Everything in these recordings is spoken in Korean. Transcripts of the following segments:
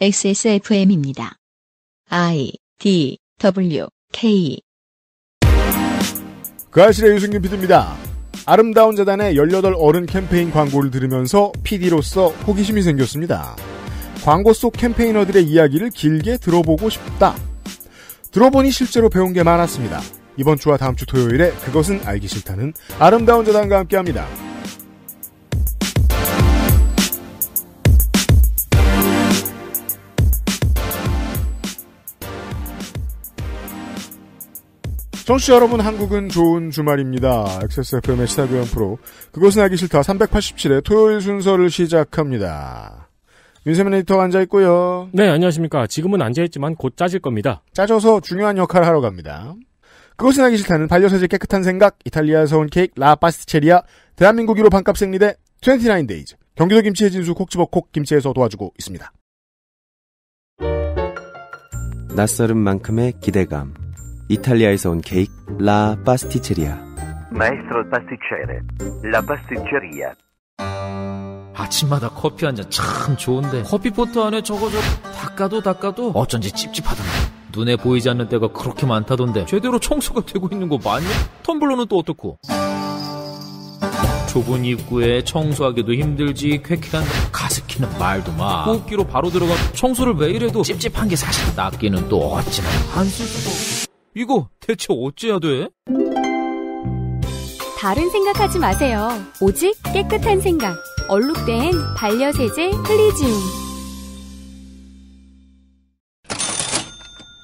XSFM입니다. I D W K 그 아실의 유승균 PD입니다. 아름다운 재단의 18 어른 캠페인 광고를 들으면서 PD로서 호기심이 생겼습니다. 광고 속 캠페이너들의 이야기를 길게 들어보고 싶다. 들어보니 실제로 배운 게 많았습니다. 이번 주와 다음 주 토요일에 그것은 알기 싫다는 아름다운 재단과 함께합니다. 청취자 여러분 한국은 좋은 주말입니다. XSFM의 시사교양 프로 그것은 알기 싫다 387회 토요일 순서를 시작합니다. 윤세민 에디터 앉아있고요. 네 안녕하십니까. 지금은 앉아있지만 곧 짜질 겁니다. 짜져서 중요한 역할을 하러 갑니다. 그것은 알기 싫다는 반려사제 깨끗한 생각 이탈리아에서 온 케이크 라 파스티체리아 대한민국 으로 반값 생리대 29데이즈 경기도 김치의 진수 콕지버 콕김치에서 도와주고 있습니다. 낯설은 만큼의 기대감 이탈리아에서 온 케이크 라 파스티체리아 마 a 스 s t r 스티체 s t i c c e r e l 아침마다 커피 한 잔 참 좋은데 커피포트 안에 저거 저 닦아도 닦아도 어쩐지 찝찝하던데 눈에 보이지 않는 데가 그렇게 많다던데 제대로 청소가 되고 있는 거 맞냐? 텀블러는 또 어떻고? 좁은 입구에 청소하기도 힘들지 쾌쾌한 가습기는 말도 마 호흡기로 바로 들어가 청소를 왜이래도 찝찝한 게 사실 낫기는 또 어찌나 안쓸 수도 이거 대체 어찌해야 돼? 다른 생각하지 마세요. 오직 깨끗한 생각. 얼룩된 반려세제 클리지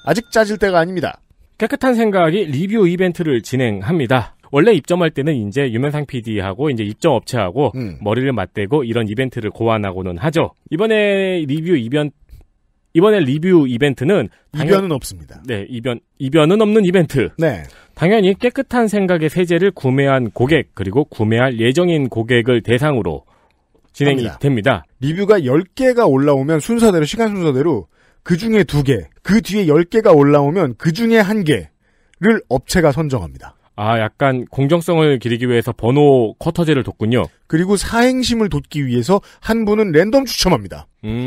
아직 짜질 때가 아닙니다. 깨끗한 생각이 리뷰 이벤트를 진행합니다. 원래 입점할 때는 이제 유명상 PD하고 이제 입점 업체하고 음. 머리를 맞대고 이런 이벤트를 고안하고는 하죠. 이번에 리뷰 이벤트 이번에 리뷰 이벤트는 당연... 이변은 없습니다. 네, 이변 이변은 없는 이벤트. 네. 당연히 깨끗한 생각의 세제를 구매한 고객 그리고 구매할 예정인 고객을 대상으로 진행이 됩니다. 됩니다. 리뷰가 10개가 올라오면 순서대로 시간 순서대로 그 중에 2개, 그 뒤에 10개가 올라오면 그 중에 1개를 업체가 선정합니다. 아, 약간 공정성을 기르기 위해서 번호 커터제를 뒀군요. 그리고 사행심을 돋기 위해서 한 분은 랜덤 추첨합니다. 음...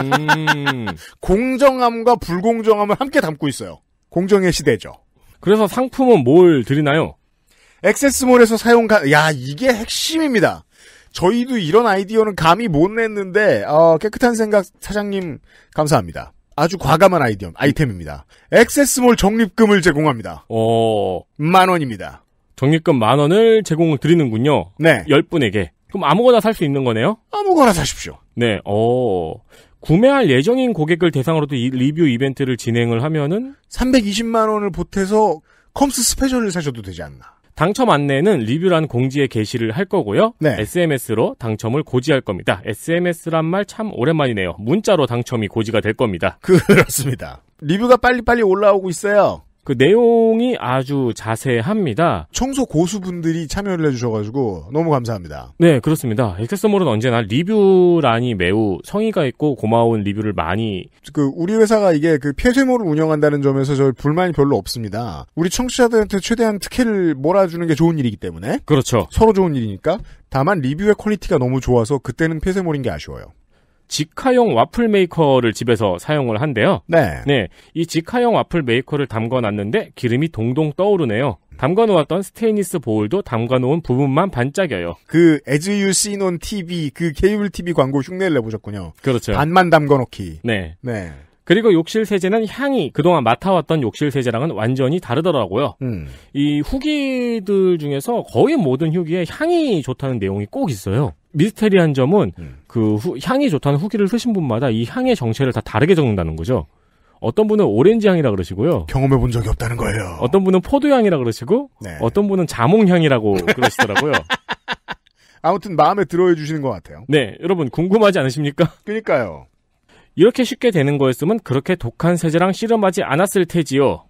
공정함과 불공정함을 함께 담고 있어요. 공정의 시대죠. 그래서 상품은 뭘 드리나요? 액세스몰에서 사용 가, 야, 이게 핵심입니다. 저희도 이런 아이디어는 감히 못 냈는데, 어, 깨끗한 생각 사장님, 감사합니다. 아주 과감한 아이디어, 아이템입니다. 액세스몰 적립금을 제공합니다. 어. 만 원입니다. 적립금 만 원을 제공을 드리는군요. 네. 10분에게. 그럼 아무거나 살 수 있는 거네요? 아무거나 사십시오. 네. 어. 구매할 예정인 고객을 대상으로도 이, 리뷰 이벤트를 진행을 하면은 320만 원을 보태서 컴스 스페셜을 사셔도 되지 않나. 당첨 안내는 리뷰란 공지에 게시를 할 거고요. 네. SMS로 당첨을 고지할 겁니다. SMS란 말 참 오랜만이네요. 문자로 당첨이 고지가 될 겁니다. 그렇습니다. 리뷰가 빨리빨리 올라오고 있어요. 그 내용이 아주 자세합니다. 청소 고수분들이 참여를 해주셔가지고 너무 감사합니다. 네, 그렇습니다. 액세스몰은 언제나 리뷰란이 매우 성의가 있고 고마운 리뷰를 많이 그 우리 회사가 이게 그 폐쇄몰을 운영한다는 점에서 저 불만이 별로 없습니다. 우리 청취자들한테 최대한 특혜를 몰아주는 게 좋은 일이기 때문에 그렇죠. 서로 좋은 일이니까 다만 리뷰의 퀄리티가 너무 좋아서 그때는 폐쇄몰인 게 아쉬워요. 직화용 와플 메이커를 집에서 사용을 한대요. 네. 네. 이 직화용 와플 메이커를 담궈 놨는데 기름이 동동 떠오르네요. 담가 놓았던 스테인리스 보울도 담가 놓은 부분만 반짝여요. 그 에즈유 씨논 TV 그 케이블 TV 광고 흉내를 내보셨군요. 그렇죠. 반만 담가 놓기. 네. 네. 그리고 욕실 세제는 향이 그동안 맡아왔던 욕실 세제랑은 완전히 다르더라고요. 음. 이 후기들 중에서 거의 모든 후기에 향이 좋다는 내용이 꼭 있어요. 미스테리한 점은 음. 그 후, 향이 좋다는 후기를 쓰신 분마다 이 향의 정체를 다 다르게 적는다는 거죠. 어떤 분은 오렌지 향이라 그러시고요. 경험해 본 적이 없다는 거예요. 어떤 분은 포도 향이라 그러시고 네. 어떤 분은 자몽 향이라고 그러시더라고요. 아무튼 마음에 들어해 주시는 것 같아요. 네, 여러분 궁금하지 않으십니까? 그러니까요. 이렇게 쉽게 되는 거였으면 그렇게 독한 세제랑 씨름하지 않았을 테지요.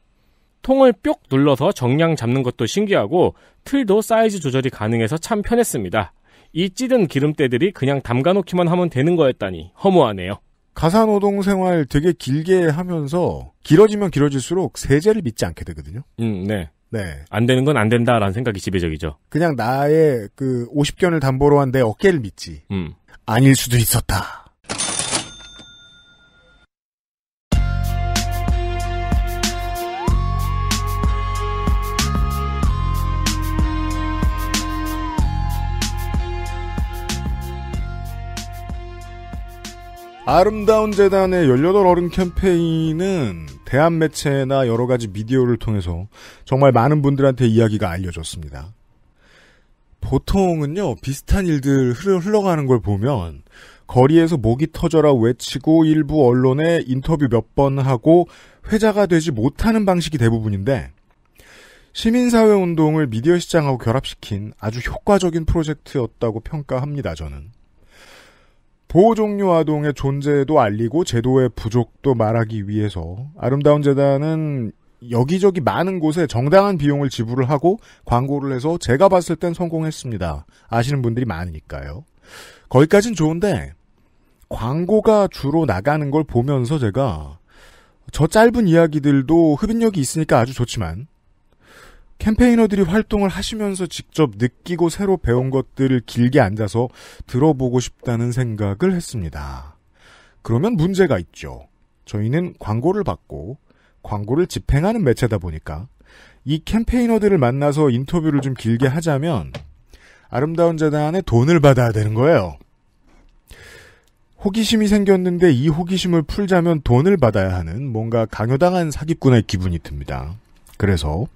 통을 뿅 눌러서 정량 잡는 것도 신기하고 틀도 사이즈 조절이 가능해서 참 편했습니다. 이 찌든 기름때들이 그냥 담가놓기만 하면 되는 거였다니 허무하네요. 가사노동 생활 되게 길게 하면서 길어지면 길어질수록 세제를 믿지 않게 되거든요. 음, 네. 네. 안 되는 건 안 된다라는 생각이 지배적이죠. 그냥 나의 그 50견을 담보로 한 내 어깨를 믿지. 음. 아닐 수도 있었다. 아름다운 재단의 18 어른 캠페인은 대한 매체나 여러 가지 미디어를 통해서 정말 많은 분들한테 이야기가 알려졌습니다. 보통은요, 비슷한 일들 흘러가는 걸 보면 거리에서 목이 터져라 외치고 일부 언론에 인터뷰 몇 번 하고 회자가 되지 못하는 방식이 대부분인데 시민사회 운동을 미디어 시장하고 결합시킨 아주 효과적인 프로젝트였다고 평가합니다, 저는. 보호 종류 아동의 존재도 알리고 제도의 부족도 말하기 위해서 아름다운 재단은 여기저기 많은 곳에 정당한 비용을 지불을 하고 광고를 해서 제가 봤을 땐 성공했습니다. 아시는 분들이 많으니까요. 거기까진 좋은데 광고가 주로 나가는 걸 보면서 제가 저 짧은 이야기들도 흡인력이 있으니까 아주 좋지만 캠페이너들이 활동을 하시면서 직접 느끼고 새로 배운 것들을 길게 앉아서 들어보고 싶다는 생각을 했습니다. 그러면 문제가 있죠. 저희는 광고를 받고 광고를 집행하는 매체다 보니까 이 캠페이너들을 만나서 인터뷰를 좀 길게 하자면 아름다운 재단에 돈을 받아야 되는 거예요. 호기심이 생겼는데 이 호기심을 풀자면 돈을 받아야 하는 뭔가 강요당한 사기꾼의 기분이 듭니다. 그래서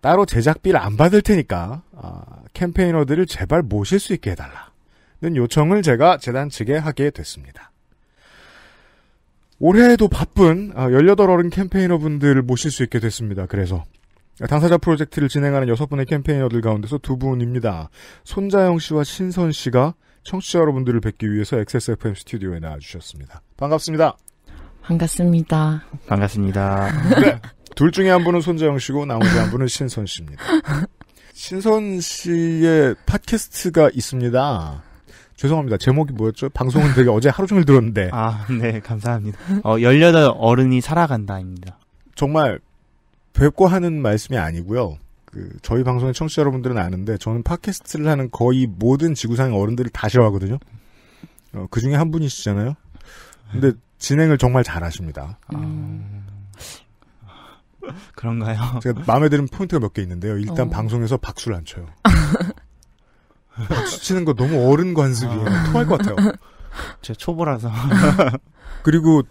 따로 제작비를 안 받을 테니까 아, 캠페이너들을 제발 모실 수 있게 해달라는 요청을 제가 재단 측에 하게 됐습니다. 올해도 에 바쁜 18 아, 어른 캠페이너분들을 모실 수 있게 됐습니다. 그래서 당사자 프로젝트를 진행하는 6분의 캠페이너들 가운데서 두 분입니다. 손자영 씨와 신선 씨가 청취자 여러분들을 뵙기 위해서 XSFM 스튜디오에 나와주셨습니다. 반갑습니다. 반갑습니다. 반갑습니다. 네. 둘 중에 한 분은 손재영 씨고 나머지 한 분은 신선 씨입니다. 신선 씨의 팟캐스트가 있습니다. 죄송합니다. 제목이 뭐였죠? 방송은 되게 어제 하루 종일 들었는데. 아, 네, 감사합니다. 어, 18 어른이 살아간다입니다. 정말 뵙고 하는 말씀이 아니고요. 그 저희 방송의 청취자 여러분들은 아는데 저는 팟캐스트를 하는 거의 모든 지구상의 어른들을 다 싫어하거든요. 어, 그 중에 한 분이시잖아요. 근데 진행을 정말 잘하십니다. 음. 그런가요? 제가 마음에 드는 포인트가 몇 개 있는데요. 일단 어. 방송에서 박수를 안 쳐요. 박수 치는 거 너무 어른 관습이에요. 아. 토할 것 같아요. 제 초보라서. 그리고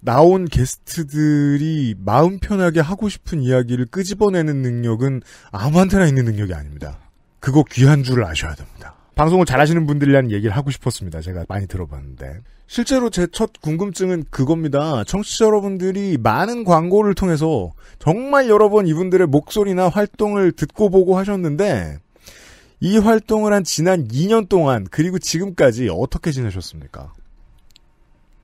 나온 게스트들이 마음 편하게 하고 싶은 이야기를 끄집어내는 능력은 아무한테나 있는 능력이 아닙니다. 그거 귀한 줄 아셔야 됩니다. 방송을 잘하시는 분들이라는 얘기를 하고 싶었습니다. 제가 많이 들어봤는데. 실제로 제 첫 궁금증은 그겁니다. 청취자 여러분들이 많은 광고를 통해서 정말 여러 번 이분들의 목소리나 활동을 듣고 보고 하셨는데 이 활동을 한 지난 2년 동안 그리고 지금까지 어떻게 지내셨습니까?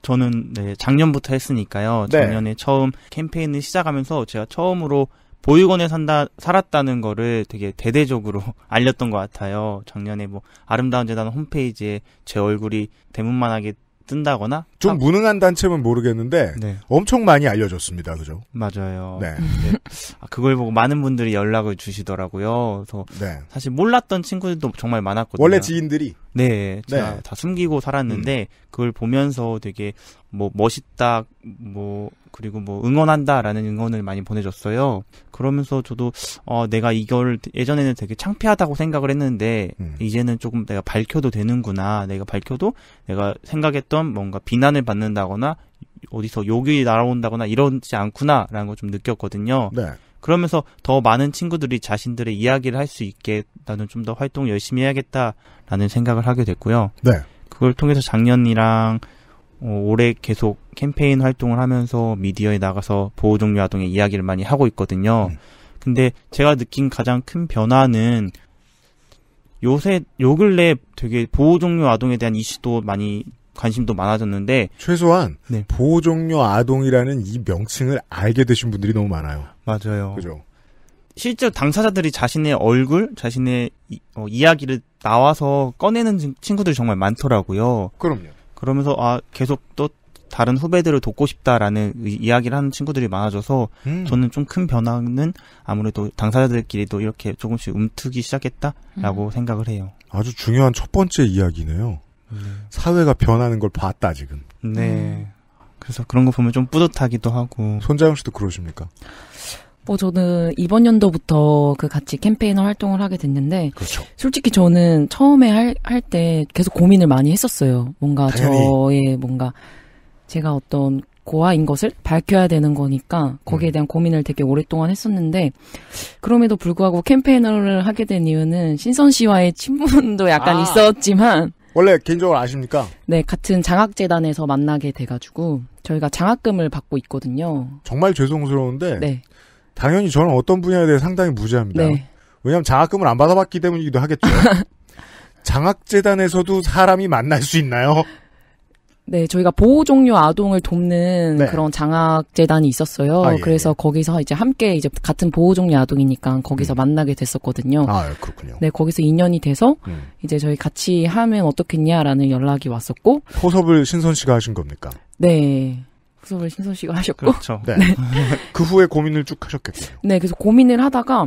저는 네, 작년부터 했으니까요. 네. 작년에 네. 처음 캠페인을 시작하면서 제가 처음으로 보육원에 산다 살았다는 거를 되게 대대적으로 알렸던 것 같아요. 작년에 뭐 아름다운 재단 홈페이지에 제 얼굴이 대문만하게 뜬다거나 좀 아. 무능한 단체면 모르겠는데 네. 엄청 많이 알려졌습니다. 그죠? 맞아요. 네. 네. 그걸 보고 많은 분들이 연락을 주시더라고요. 그래서 네. 사실 몰랐던 친구들도 정말 많았거든요. 원래 지인들이 네, 제가 네. 다 숨기고 살았는데 음. 그걸 보면서 되게 뭐 멋있다, 뭐 그리고 뭐 응원한다라는 응원을 많이 보내줬어요. 그러면서 저도 어 내가 이걸 예전에는 되게 창피하다고 생각을 했는데 음. 이제는 조금 내가 밝혀도 되는구나. 내가 밝혀도 내가 생각했던 뭔가 비난을 받는다거나 어디서 욕이 날아온다거나 이러지 않구나라는 걸 좀 느꼈거든요. 네. 그러면서 더 많은 친구들이 자신들의 이야기를 할 수 있게 나는 좀 더 활동 열심히 해야겠다라는 생각을 하게 됐고요. 네. 그걸 통해서 작년이랑 어, 올해 계속 캠페인 활동을 하면서 미디어에 나가서 보호 종료 아동의 이야기를 많이 하고 있거든요. 음. 근데 제가 느낀 가장 큰 변화는 요새 요 근래 되게 보호 종료 아동에 대한 이슈도 많이 관심도 많아졌는데 최소한 네. 보호 종료 아동이라는 이 명칭을 알게 되신 분들이 너무 많아요. 맞아요. 그죠. 실제 당사자들이 자신의 얼굴, 자신의 이, 어, 이야기를 나와서 꺼내는 친구들이 정말 많더라고요. 그럼요. 그러면서 아 계속 또 다른 후배들을 돕고 싶다라는 이야기를 하는 친구들이 많아져서 음. 저는 좀 큰 변화는 아무래도 당사자들끼리도 이렇게 조금씩 움트기 시작했다라고 음. 생각을 해요. 아주 중요한 첫 번째 이야기네요. 사회가 변하는 걸 봤다 지금. 네. 음. 그래서 그런 거 보면 좀 뿌듯하기도 하고. 손자영 씨도 그러십니까? 뭐 저는 이번 연도부터 그 같이 캠페인을 활동을 하게 됐는데 그렇죠. 솔직히 저는 처음에 할할때 계속 고민을 많이 했었어요. 뭔가 당연히. 저의 뭔가 제가 어떤 고아인 것을 밝혀야 되는 거니까 거기에 음. 대한 고민을 되게 오랫동안 했었는데 그럼에도 불구하고 캠페인을 하게 된 이유는 신선 씨와의 친분도 약간 아. 있었지만 원래 개인적으로 아십니까? 네, 같은 장학재단에서 만나게 돼가지고 저희가 장학금을 받고 있거든요. 정말 죄송스러운데 네. 당연히 저는 어떤 분야에 대해 상당히 무지합니다. 네. 왜냐하면 장학금을 안 받아봤기 때문이기도 하겠죠. 장학재단에서도 사람이 만날 수 있나요? 네, 저희가 보호 종료 아동을 돕는 네. 그런 장학 재단이 있었어요. 아, 예, 그래서 예. 거기서 이제 함께 이제 같은 보호 종료 아동이니까 거기서 음. 만나게 됐었거든요. 아, 그렇군요. 네, 거기서 인연이 돼서 음. 이제 저희 같이 하면 어떻겠냐라는 연락이 왔었고 포섭을 신선 씨가 하신 겁니까? 네. 포섭을 신선 씨가 하셨고 그렇죠. 네. 네. 그 후에 고민을 쭉하셨겠죠 네, 그래서 고민을 하다가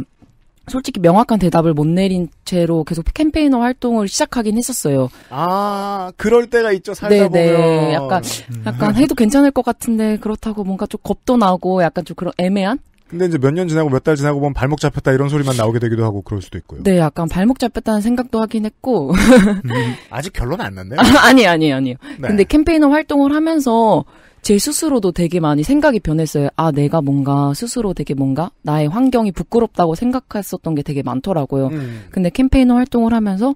솔직히 명확한 대답을 못 내린 채로 계속 캠페인어 활동을 시작하긴 했었어요. 아, 그럴 때가 있죠, 살다 네네. 네. 보면. 약간, 음. 약간 해도 괜찮을 것 같은데, 그렇다고 뭔가 좀 겁도 나고, 약간 좀 그런 애매한? 근데 이제 몇 년 지나고 몇 달 지나고 보면 발목 잡혔다 이런 소리만 나오게 되기도 하고 그럴 수도 있고요. 네, 약간 발목 잡혔다는 생각도 하긴 했고. 음, 아직 결론 안 났네요? 아, 아니, 아니, 아니요. 네. 근데 캠페인어 활동을 하면서 제 스스로도 되게 많이 생각이 변했어요. 아, 내가 뭔가 스스로 되게 뭔가 나의 환경이 부끄럽다고 생각했었던 게 되게 많더라고요. 음. 근데 캠페인 활동을 하면서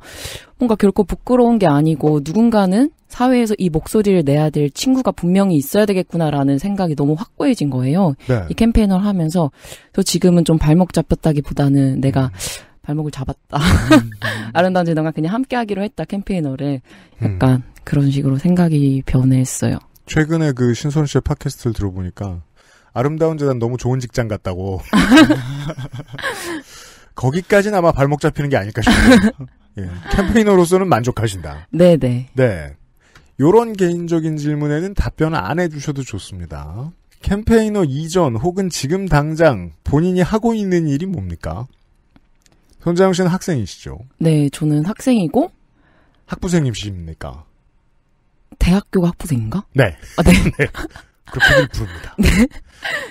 뭔가 결코 부끄러운 게 아니고 누군가는 사회에서 이 목소리를 내야 될 친구가 분명히 있어야 되겠구나라는 생각이 너무 확고해진 거예요. 네. 이 캠페인을 하면서 저 지금은 좀 발목 잡혔다기보다는 내가 음. 발목을 잡았다. 음. 아름다운 제동과 그냥 함께 하기로 했다 캠페인어를 약간 그런 식으로 생각이 변했어요. 최근에 그 신선 씨의 팟캐스트를 들어보니까 아름다운 재단 너무 좋은 직장 같다고. 거기까지는 아마 발목 잡히는 게 아닐까 싶어요. 예. 캠페인으로서는 만족하신다. 네네. 네. 네. 요런 개인적인 질문에는 답변 을안 해주셔도 좋습니다. 캠페이너 이전 혹은 지금 당장 본인이 하고 있는 일이 뭡니까? 손자영 씨는 학생이시죠? 네, 저는 학생이고 학부생이십니까? 대학교가 학부생인가? 네. 아, 네. 네. 그렇게 부릅니다. 네.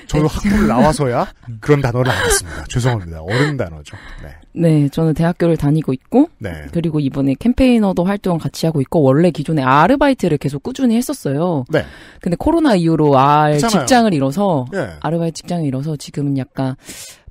저도 네. 학부를 나와서야 음. 그런 단어를 알았습니다. 죄송합니다. 어른 단어죠. 네. 네, 저는 대학교를 다니고 있고, 네. 그리고 이번에 캠페인어도 활동 같이 하고 있고, 원래 기존에 아르바이트를 계속 꾸준히 했었어요. 네. 근데 코로나 이후로 알그렇잖아 직장을 잃어서, 네. 아르바이트 직장을 잃어서 지금은 약간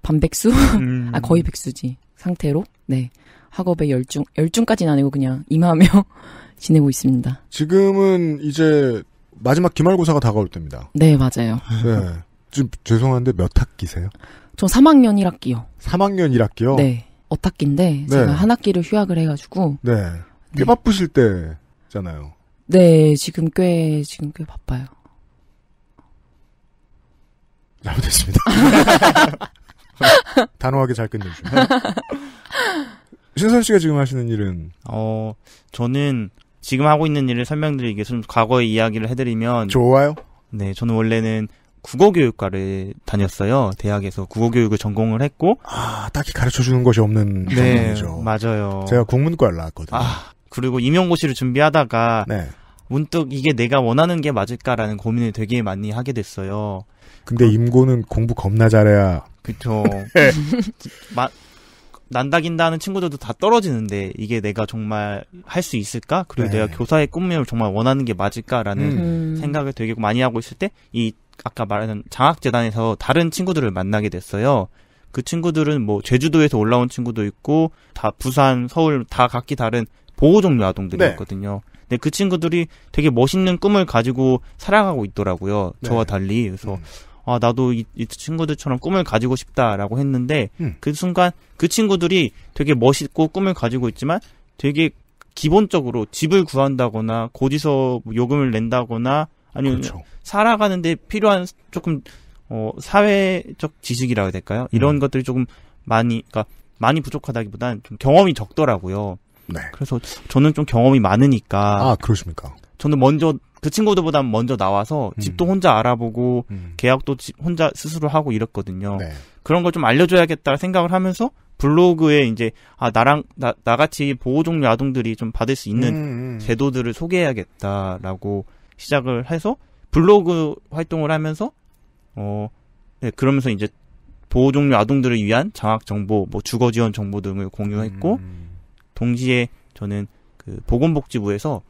반백수? 음... 아, 거의 백수지. 상태로, 네. 학업에 열중, 열중까지는 아니고 그냥 임하며 지내고 있습니다. 지금은 이제 마지막 기말고사가 다가올 때입니다. 네, 맞아요. 네. 지금 죄송한데 몇 학기세요? 전 3학년 1학기요. 3학년 1학기요? 네. 어학기인데 네. 제가 한 학기를 휴학을 해가지고 네. 꽤 네. 바쁘실 때잖아요. 네, 지금 꽤 지금 꽤 바빠요. 잘못했습니다. 단호하게 잘끝내주시요 신선 씨가 지금 하시는 일은? 어, 저는 지금 하고 있는 일을 설명드리기 위해서 좀 과거의 이야기를 해드리면. 좋아요. 네, 저는 원래는 국어교육과를 다녔어요. 대학에서 국어교육을 전공을 했고. 아, 딱히 가르쳐 주는 것이 없는 네, 전공이죠. 맞아요. 제가 국문과를 나왔거든요. 아, 그리고 임용고시를 준비하다가. 네. 문득 이게 내가 원하는 게 맞을까라는 고민을 되게 많이 하게 됐어요. 근데 임고는 공부 겁나 잘해야. 그쵸. 마, 난다긴다 하는 친구들도 다 떨어지는데 이게 내가 정말 할 수 있을까? 그리고 네. 내가 교사의 꿈을 정말 원하는 게 맞을까라는 음. 음. 생각을 되게 많이 하고 있을 때 이 아까 말한 장학재단에서 다른 친구들을 만나게 됐어요. 그 친구들은 뭐 제주도에서 올라온 친구도 있고 다 부산, 서울 다 각기 다른 보호 종류 아동들이었거든요. 네. 근데 그 친구들이 되게 멋있는 꿈을 가지고 살아가고 있더라고요. 네. 저와 달리. 그래서 음. 아, 나도 이, 이 친구들처럼 꿈을 가지고 싶다라고 했는데 음. 그 순간 그 친구들이 되게 멋있고 꿈을 가지고 있지만 되게 기본적으로 집을 구한다거나 고지서 요금을 낸다거나 아니면 그렇죠. 살아가는데 필요한 조금 어, 사회적 지식이라 고 해야 될까요? 이런 음. 것들이 조금 많이 그러니까 많이 부족하다기보단 좀 경험이 적더라고요. 네. 그래서 저는 좀 경험이 많으니까. 아 그러십니까? 저는 먼저 그 친구들보다 먼저 나와서 음. 집도 혼자 알아보고 음. 계약도 혼자 스스로 하고 이랬거든요. 네. 그런 걸 좀 알려줘야겠다 생각을 하면서 블로그에 이제 아 나랑 나 나같이 보호 종류 아동들이 좀 받을 수 있는 음, 음, 제도들을 소개해야겠다라고 시작을 해서 블로그 활동을 하면서 어 네, 그러면서 이제 보호 종류 아동들을 위한 장학 정보, 뭐 주거 지원 정보 등을 공유했고 음. 동시에 저는 그 보건복지부에서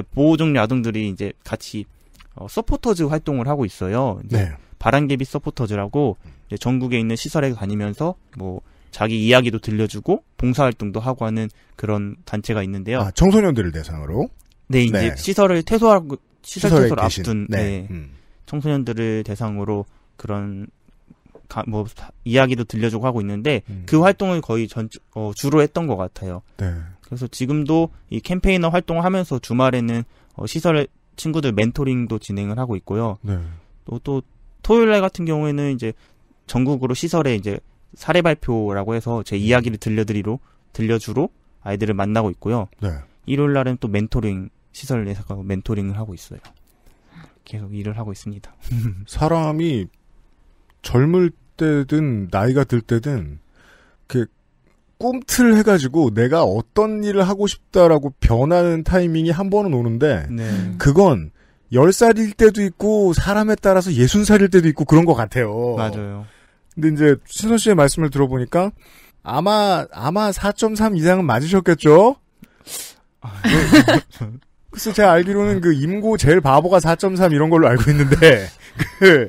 보호종 야동들이 이제 같이 어, 서포터즈 활동을 하고 있어요. 네. 바람개비 서포터즈라고 전국에 있는 시설에 다니면서 뭐 자기 이야기도 들려주고 봉사활동도 하고 하는 그런 단체가 있는데요. 아, 청소년들을 대상으로? 네, 이제 네. 시설을 퇴소하고 시설 퇴소를 계신, 앞둔 네. 네. 음. 청소년들을 대상으로 그런 가, 뭐 이야기도 들려주고 하고 있는데 음. 그 활동을 거의 전 어, 주로 했던 것 같아요. 네. 그래서 지금도 이 캠페인어 활동을 하면서 주말에는 어, 시설 친구들 멘토링도 진행을 하고 있고요. 네. 또, 또 토요일 날 같은 경우에는 이제 전국으로 시설에 이제 사례 발표라고 해서 제 음. 이야기를 들려드리로 들려주로 아이들을 만나고 있고요. 네. 일요일 날은 또 멘토링 시설에서 멘토링을 하고 있어요. 계속 일을 하고 있습니다. 사람이 젊을 때든 나이가 들 때든 그 꿈틀 해가지고 내가 어떤 일을 하고 싶다라고 변하는 타이밍이 한 번은 오는데 네. 그건 10살일 때도 있고 사람에 따라서 60살일 때도 있고 그런 것 같아요. 맞아요. 근데 이제 신호 씨의 말씀을 들어보니까 아마 아마 4.3 이상은 맞으셨겠죠? 글쎄 제가 알기로는 그 임고 제일 바보가 4.3 이런 걸로 알고 있는데 그,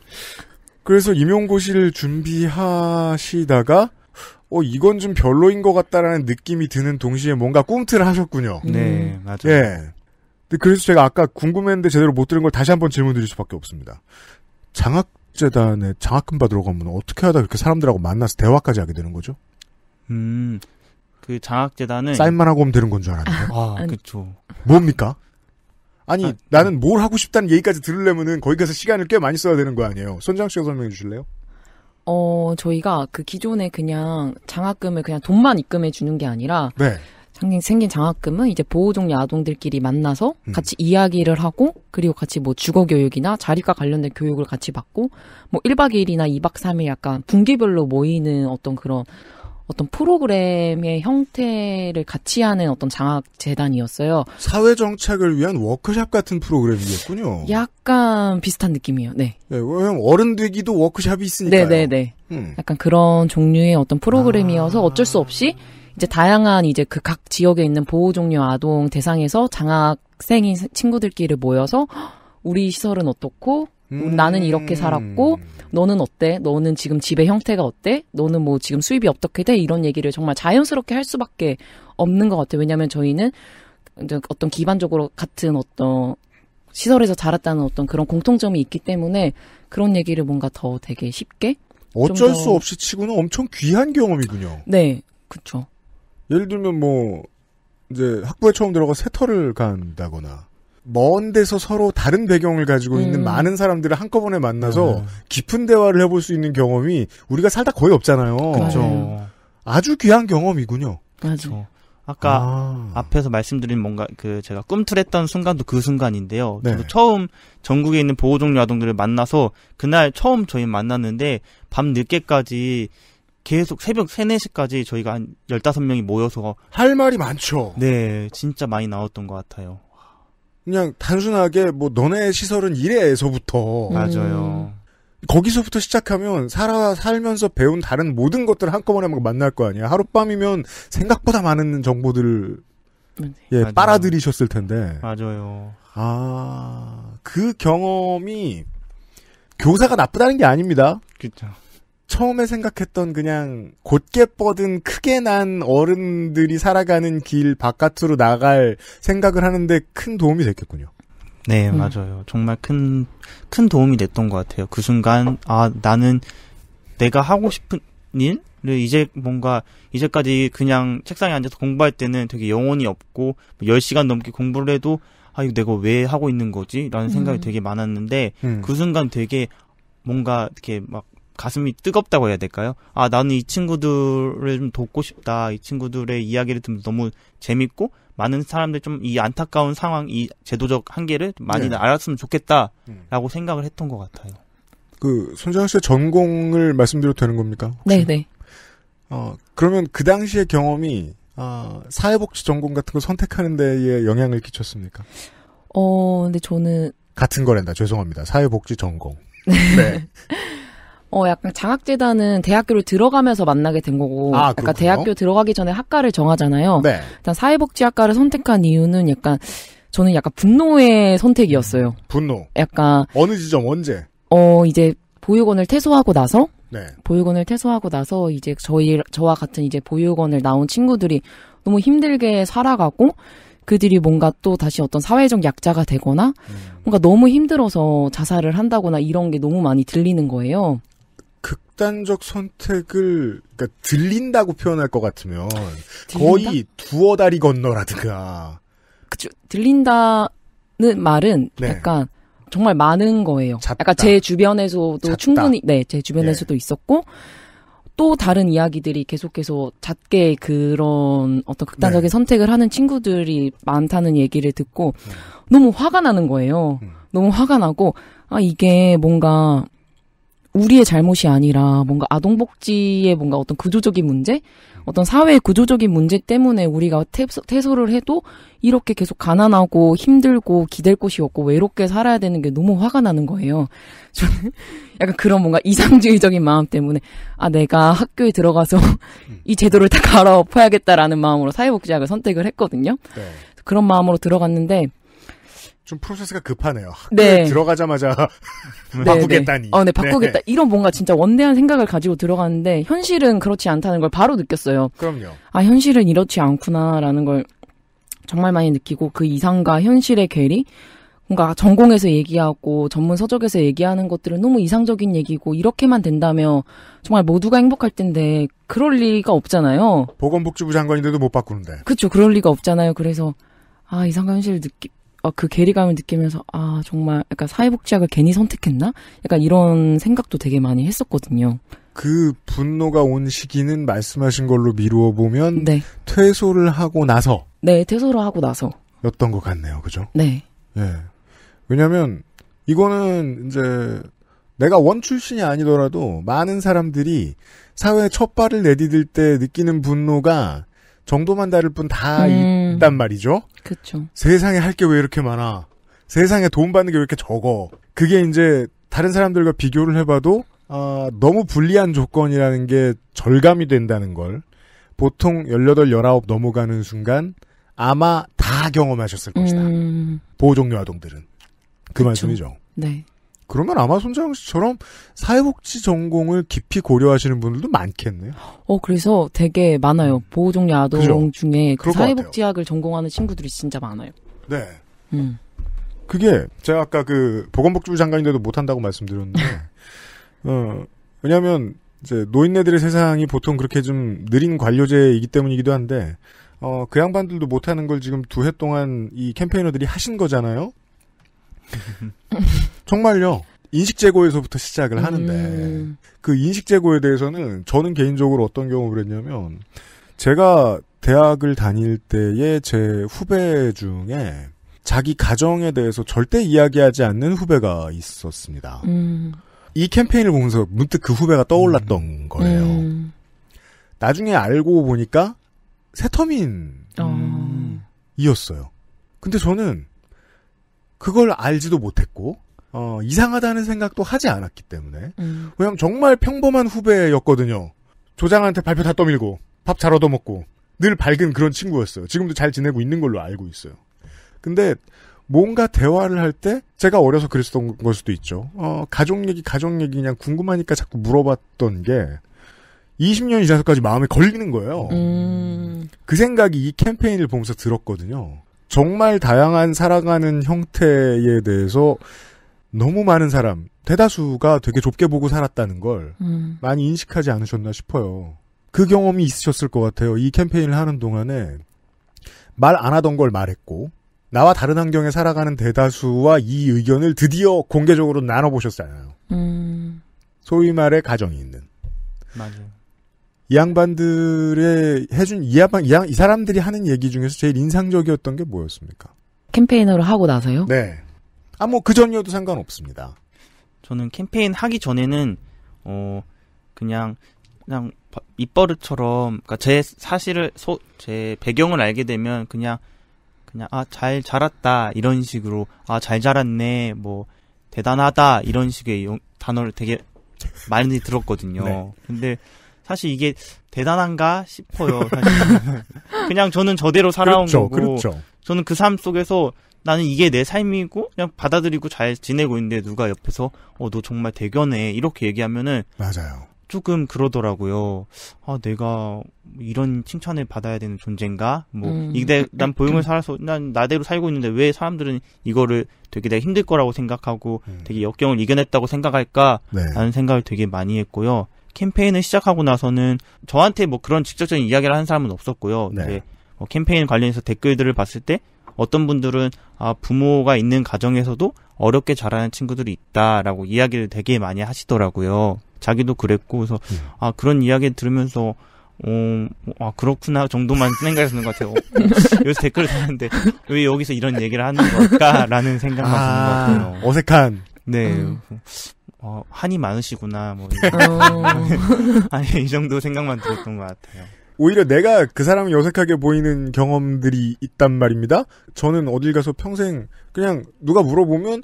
그래서 임용고시를 준비하시다가 어 이건 좀 별로인 것 같다라는 느낌이 드는 동시에 뭔가 꿈틀을 하셨군요. 음. 네, 맞아요. 예. 근데 그래서 제가 아까 궁금했는데 제대로 못 들은 걸 다시 한번 질문드릴 수밖에 없습니다. 장학 재단에 장학금 받으러 가면 어떻게 하다 그렇게 사람들하고 만나서 대화까지 하게 되는 거죠? 음, 그 장학재단은 사인만 하고 오면 되는 건 줄 알았는데. 아, 아그렇 뭡니까? 아니 아, 나는 뭘 하고 싶다는 얘기까지 들으려면은 거기 가서 시간을 꽤 많이 써야 되는 거 아니에요? 손장 씨가 설명해 주실래요? 어, 저희가 그 기존에 그냥 장학금을 그냥 돈만 입금해 주는 게 아니라 네. 생긴 장학금은 이제 보호 종류 아동들끼리 만나서 음. 같이 이야기를 하고 그리고 같이 뭐 주거 교육이나 자립과 관련된 교육을 같이 받고 뭐 1박 2일이나 2박 3일 약간 분기별로 모이는 어떤 그런 어떤 프로그램의 형태를 같이 하는 어떤 장학 재단이었어요. 사회 정착을 위한 워크샵 같은 프로그램이었군요. 약간 비슷한 느낌이에요. 네. 네, 왜냐면 어른 되기도 워크샵이 있으니까요. 네, 네, 네. 음. 약간 그런 종류의 어떤 프로그램이어서 아. 어쩔 수 없이 이제 다양한 이제 그 각 지역에 있는 보호 종류 아동 대상에서 장학생인 친구들끼리 모여서 우리 시설은 어떻고 음. 나는 이렇게 살았고 너는 어때? 너는 지금 집의 형태가 어때? 너는 뭐 지금 수입이 어떻게 돼? 이런 얘기를 정말 자연스럽게 할 수밖에 없는 것 같아요. 왜냐하면 저희는 어떤 기반적으로 같은 어떤 시설에서 자랐다는 어떤 그런 공통점이 있기 때문에 그런 얘기를 뭔가 더 되게 쉽게 어쩔 수 없이 치고는 엄청 귀한 경험이군요. 네, 그렇죠. 예를 들면 뭐 이제 학부에 처음 들어가 세터를 간다거나 먼 데서 서로 다른 배경을 가지고 있는 음. 많은 사람들을 한꺼번에 만나서 음. 깊은 대화를 해볼 수 있는 경험이 우리가 살다 거의 없잖아요. 그렇죠. 아주 귀한 경험이군요. 맞아. 아까 아. 앞에서 말씀드린 뭔가 그 제가 꿈틀했던 순간도 그 순간인데요. 네. 저도 처음 전국에 있는 보호 종류 아동들을 만나서 그날 처음 저희 만났는데 밤 늦게까지 계속 새벽 3, 4시까지 저희가 한 15명이 모여서 할 말이 많죠. 네, 진짜 많이 나왔던 것 같아요. 그냥 단순하게 뭐 너네 시설은 이래에서부터 음. 맞아요. 거기서부터 시작하면 살아 살면서 배운 다른 모든 것들을 한꺼번에 만날 거 아니야. 하룻밤이면 생각보다 많은 정보들을 예 빨아들이셨을 텐데. 맞아요. 아그 경험이 교사가 나쁘다는 게 아닙니다. 그렇죠. 처음에 생각했던 그냥 곧게 뻗은 크게 난 어른들이 살아가는 길 바깥으로 나갈 생각을 하는데 큰 도움이 됐겠군요. 네, 음. 맞아요. 정말 큰, 큰 도움이 됐던 것 같아요. 그 순간, 아, 나는 내가 하고 싶은 일을 이제 뭔가, 이제까지 그냥 책상에 앉아서 공부할 때는 되게 영혼이 없고, 10시간 뭐 넘게 공부를 해도, 아, 이거 내가 왜 하고 있는 거지? 라는 생각이 음. 되게 많았는데, 음. 그 순간 되게 뭔가 이렇게 막 가슴이 뜨겁다고 해야 될까요? 아, 나는 이 친구들을 좀 돕고 싶다. 이 친구들의 이야기를 듣면 너무 재밌고, 많은 사람들 좀 이 안타까운 상황, 이 제도적 한계를 많이 네. 알았으면 좋겠다라고 음. 생각을 했던 것 같아요. 그, 손재환 씨의 전공을 말씀드려도 되는 겁니까? 네 네. 어, 그러면 그 당시의 경험이, 아, 어, 사회복지 전공 같은 걸 선택하는 데에 영향을 끼쳤습니까? 어, 근데 저는. 같은 거랜다. 죄송합니다. 사회복지 전공. 네. 어, 약간 장학재단은 대학교를 들어가면서 만나게 된 거고, 아, 그러까 대학교 들어가기 전에 학과를 정하잖아요. 네. 일단 사회복지학과를 선택한 이유는 약간 저는 약간 분노의 선택이었어요. 음, 분노. 약간 어느 지점 언제? 어 이제 보육원을 퇴소하고 나서. 네. 보육원을 퇴소하고 나서 이제 저희 저와 같은 이제 보육원을 나온 친구들이 너무 힘들게 살아가고 그들이 뭔가 또 다시 어떤 사회적 약자가 되거나 음. 뭔가 너무 힘들어서 자살을 한다거나 이런 게 너무 많이 들리는 거예요. 극단적 선택을 그러니까 들린다고 표현할 것 같으면 들린다? 거의 두어 다리 건너라든가 그쵸 들린다는 말은 네. 약간 정말 많은 거예요. 작다. 약간 제 주변에서도 작다. 충분히 네제 주변에서도 예. 있었고 또 다른 이야기들이 계속해서 작게 그런 어떤 극단적인 네. 선택을 하는 친구들이 많다는 얘기를 듣고 네. 너무 화가 나는 거예요. 음. 너무 화가 나고 아 이게 뭔가 우리의 잘못이 아니라 뭔가 아동복지의 뭔가 어떤 구조적인 문제? 어떤 사회의 구조적인 문제 때문에 우리가 퇴소, 를 해도 이렇게 계속 가난하고 힘들고 기댈 곳이 없고 외롭게 살아야 되는 게 너무 화가 나는 거예요. 저는 약간 그런 뭔가 이상주의적인 마음 때문에 아, 내가 학교에 들어가서 이 제도를 다 갈아엎어야겠다라는 마음으로 사회복지학을 선택을 했거든요. 네. 그런 마음으로 들어갔는데 좀 프로세스가 급하네요. 네. 들어가자마자 네, 바꾸겠다니. 네. 어, 네, 네. 바꾸겠다. 네. 이런 뭔가 진짜 원대한 생각을 가지고 들어갔는데 현실은 그렇지 않다는 걸 바로 느꼈어요. 그럼요. 아, 현실은 이렇지 않구나라는 걸 정말 많이 느끼고 그 이상과 현실의 괴리 뭔가 전공에서 얘기하고 전문 서적에서 얘기하는 것들은 너무 이상적인 얘기고 이렇게만 된다면 정말 모두가 행복할 텐데 그럴 리가 없잖아요. 보건복지부 장관인데도 못 바꾸는데. 그렇죠. 그럴 리가 없잖아요. 그래서 아, 이상과 현실을 느끼 어, 그 괴리감을 느끼면서 아 정말 약간 사회복지학을 괜히 선택했나? 약간 이런 생각도 되게 많이 했었거든요. 그 분노가 온 시기는 말씀하신 걸로 미루어 보면 네. 퇴소를 하고 나서 네 퇴소를 하고 나서 였던 것 같네요, 그죠? 네. 예. 왜냐하면 이거는 이제 내가 원 출신이 아니더라도 많은 사람들이 사회에 첫 발을 내디딜 때 느끼는 분노가 정도만 다를 뿐다 음. 있단 말이죠. 그렇죠. 세상에 할 게 왜 이렇게 많아? 세상에 도움 받는 게 왜 이렇게 적어? 그게 이제 다른 사람들과 비교를 해봐도 아, 너무 불리한 조건이라는 게 절감이 된다는 걸 보통 18, 19 넘어가는 순간 아마 다 경험하셨을 것이다. 음. 보호종료 아동들은. 그 그쵸. 말씀이죠. 네. 그러면 아마 손자영 씨처럼 사회복지 전공을 깊이 고려하시는 분들도 많겠네요. 어, 그래서 되게 많아요. 음. 보호종야동 그죠? 중에 그 사회복지학을 전공하는 친구들이 진짜 많아요. 네. 음. 그게 제가 아까 그 보건복지부 장관인데도 못한다고 말씀드렸는데, 어, 왜냐하면 이제 노인네들의 세상이 보통 그렇게 좀 느린 관료제이기 때문이기도 한데, 어, 그 양반들도 못하는 걸 지금 두 해 동안 이 캠페이너들이 하신 거잖아요. 정말요. 인식 제고에서부터 시작을 하는데 음. 그 인식 제고에 대해서는 저는 개인적으로 어떤 경우을 했냐면 제가 대학을 다닐 때에제 후배 중에 자기 가정에 대해서 절대 이야기하지 않는 후배가 있었습니다. 음. 이 캠페인을 보면서 문득 그 후배가 떠올랐던 음. 거예요. 음. 나중에 알고 보니까 세터민이었어요. 근데 저는 그걸 알지도 못했고 어, 이상하다는 생각도 하지 않았기 때문에 음. 왜냐면 정말 평범한 후배였거든요. 조장한테 발표 다 떠밀고 밥 잘 얻어먹고 늘 밝은 그런 친구였어요. 지금도 잘 지내고 있는 걸로 알고 있어요. 근데 뭔가 대화를 할 때 제가 어려서 그랬던 었걸 수도 있죠. 어, 가족 얘기 가족 얘기 그냥 궁금하니까 자꾸 물어봤던 게 20년이 지나서까지 마음에 걸리는 거예요. 음. 그 생각이 이 캠페인을 보면서 들었거든요. 정말 다양한 살아가는 형태에 대해서 너무 많은 사람, 대다수가 되게 좁게 보고 살았다는 걸 음. 많이 인식하지 않으셨나 싶어요. 그 경험이 있으셨을 것 같아요. 이 캠페인을 하는 동안에 말 안 하던 걸 말했고, 나와 다른 환경에 살아가는 대다수와 이 의견을 드디어 공개적으로 나눠보셨잖아요. 음. 소위 말해 가정이 있는. 맞아요. 이 양반들의 해준 이양 이, 사람들이 하는 얘기 중에서 제일 인상적이었던 게 뭐였습니까? 캠페인으로 하고 나서요? 네. 아 뭐 그 전이어도 상관없습니다. 저는 캠페인 하기 전에는 어 그냥 그냥 입버릇처럼 그니까제 사실을 소, 제 배경을 알게 되면 그냥 그냥 아 잘 자랐다 이런 식으로 아 잘 자랐네 뭐 대단하다 이런 식의 용, 단어를 되게 많이 들었거든요. 네. 근데 사실 이게 대단한가 싶어요. 그냥 저는 저대로 살아온 그렇죠, 거고 그렇죠. 저는 그 삶 속에서 나는 이게 내 삶이고 그냥 받아들이고 잘 지내고 있는데 누가 옆에서 어 너 정말 대견해 이렇게 얘기하면은 맞아요. 조금 그러더라고요. 아 내가 이런 칭찬을 받아야 되는 존재인가? 뭐 음. 이게 난 보용을 살아서 난 나대로 살고 있는데 왜 사람들은 이거를 되게 내가 힘들 거라고 생각하고 음. 되게 역경을 이겨냈다고 생각할까? 네. 라는 네. 생각을 되게 많이 했고요. 캠페인을 시작하고 나서는 저한테 뭐 그런 직접적인 이야기를 한 사람은 없었고요. 네. 이제 뭐 캠페인 관련해서 댓글들을 봤을 때 어떤 분들은 아 부모가 있는 가정에서도 어렵게 자라는 친구들이 있다라고 이야기를 되게 많이 하시더라고요. 자기도 그랬고 그래서 음. 아 그런 이야기 들으면서 어, 아, 그렇구나 정도만 생각했는 것 같아요. 어, 여기서 댓글을 다는데, 왜 여기서 이런 얘기를 하는 걸까라는 생각만 드는 아, 것 같아요. 아, 어색한. 네. 음. 어, 한이 많으시구나 뭐 어. 아니 이 정도 생각만 들었던 것 같아요. 오히려 내가 그 사람을 어색하게 보이는 경험들이 있단 말입니다. 저는 어딜 가서 평생 그냥 누가 물어보면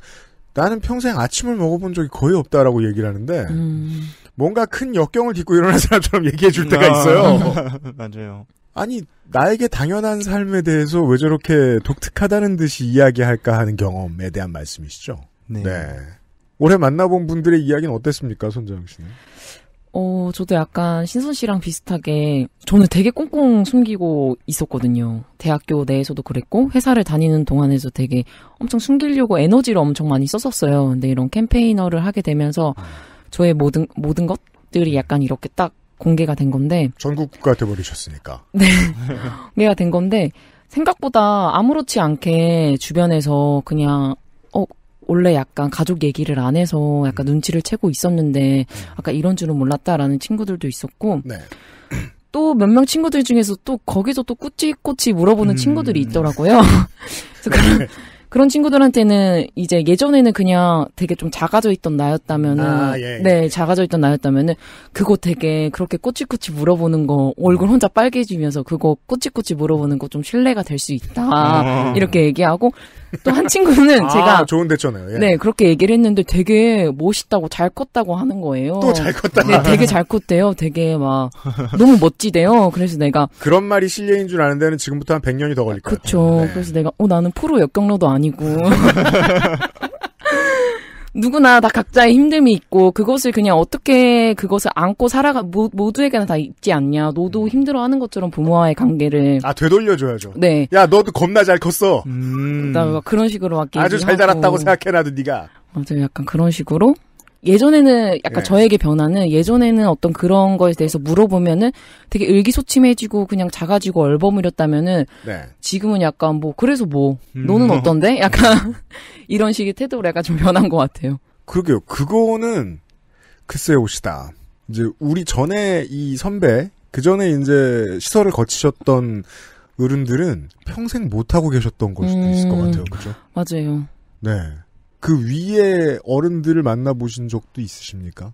나는 평생 아침을 먹어본 적이 거의 없다라고 얘기를 하는데 음. 뭔가 큰 역경을 딛고 일어난 사람처럼 얘기해 줄 때가 아, 있어요. 맞아요. 아니 나에게 당연한 삶에 대해서 왜 저렇게 독특하다는 듯이 이야기할까 하는 경험에 대한 말씀이시죠? 네. 네. 올해 만나본 분들의 이야기는 어땠습니까, 손재영 씨는? 어, 저도 약간 신선 씨랑 비슷하게 저는 되게 꽁꽁 숨기고 있었거든요. 대학교 내에서도 그랬고 회사를 다니는 동안에도 되게 엄청 숨기려고 에너지를 엄청 많이 썼었어요. 근데 이런 캠페이너를 하게 되면서 음. 저의 모든 모든 것들이 약간 이렇게 딱 공개가 된 건데 전국가 돼버리셨으니까 네 공개가 된 건데 생각보다 아무렇지 않게 주변에서 그냥 어 원래 약간 가족 얘기를 안 해서 약간 음. 눈치를 채고 있었는데 음. 아까 이런 줄은 몰랐다라는 친구들도 있었고 네. 또몇 명 친구들 중에서 또 거기서 또 꾸치꾸치 물어보는 음. 친구들이 있더라고요. 그래서 그런, 네. 그런 친구들한테는 이제 예전에는 그냥 되게 좀 작아져 있던 나였다면은 아, 예, 예. 네 작아져 있던 나였다면은 그거 되게 그렇게 꼬치꼬치 물어보는 거 얼굴 음. 혼자 빨개지면서 그거 꼬치꼬치 물어보는 거 좀 신뢰가 될 수 있다 아. 이렇게 얘기하고 또한 친구는 아, 제가 좋은 대처네요. 예. 네 그렇게 얘기를 했는데 되게 멋있다고 잘 컸다고 하는 거예요. 또 잘 컸다. 네, 되게 잘 컸대요. 되게 막 너무 멋지대요. 그래서 내가 그런 말이 실례인 줄 아는 데는 지금부터 한 100년이 더 걸릴 거예요. 그렇죠. 네. 그래서 내가 어 나는 프로 역경로도 아니고 누구나 다 각자의 힘듦이 있고 그것을 그냥 어떻게 그것을 안고 살아가 모, 모두에게나 다 있지 않냐. 너도 음. 힘들어하는 것처럼 부모와의 관계를 아 되돌려줘야죠. 네. 야 너도 겁나 잘 컸어. 음. 그러니까 그런 식으로 막 아주 잘 자랐다고 생각해놔도 네가. 맞아요. 약간 그런 식으로 예전에는 약간 예. 저에게 변화는 예전에는 어떤 그런 거에 대해서 물어보면은 되게 의기소침해지고 그냥 작아지고 얼버무렸다면은 네. 지금은 약간 뭐 그래서 뭐 음, 너는 어. 떤데 약간 이런 식의 태도로 약간 좀 변한 것 같아요. 그러게요. 그거는 글쎄 오시다. 이제 우리 전에 이 선배 그 전에 이제 시설을 거치셨던 어른들은 평생 못 하고 계셨던 걸 수도 음, 있을 것 음. 같아요. 그죠? 맞아요. 네. 그 위에 어른들을 만나보신 적도 있으십니까?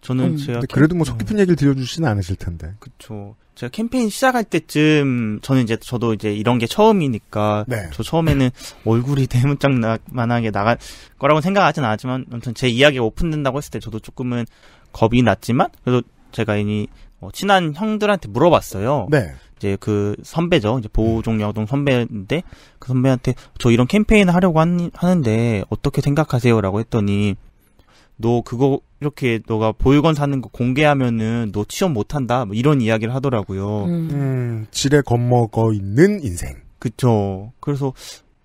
저는 음, 제가 그래도 뭐속 어. 깊은 얘기를 들려주시는 않으실 텐데. 그렇죠. 제가 캠페인 시작할 때쯤 저는 이제 저도 이제 이런 게 처음이니까 네. 저 처음에는 얼굴이 대문짝만하게 나갈 거라고 생각하진 않았지만 아무튼 제 이야기가 오픈된다고 했을 때 저도 조금은 겁이 났지만 그래도 제가 이니 뭐 친한 형들한테 물어봤어요. 네. 이제 그 선배죠. 이제 보호종여동 음. 선배인데 그 선배한테 저 이런 캠페인을 하려고 한, 하는데 어떻게 생각하세요라고 했더니 너 그거 이렇게 너가 보육원 사는 거 공개하면은 너 취업 못 한다. 뭐 이런 이야기를 하더라고요. 음. 음, 지레 겁먹어 있는 인생. 그쵸. 그래서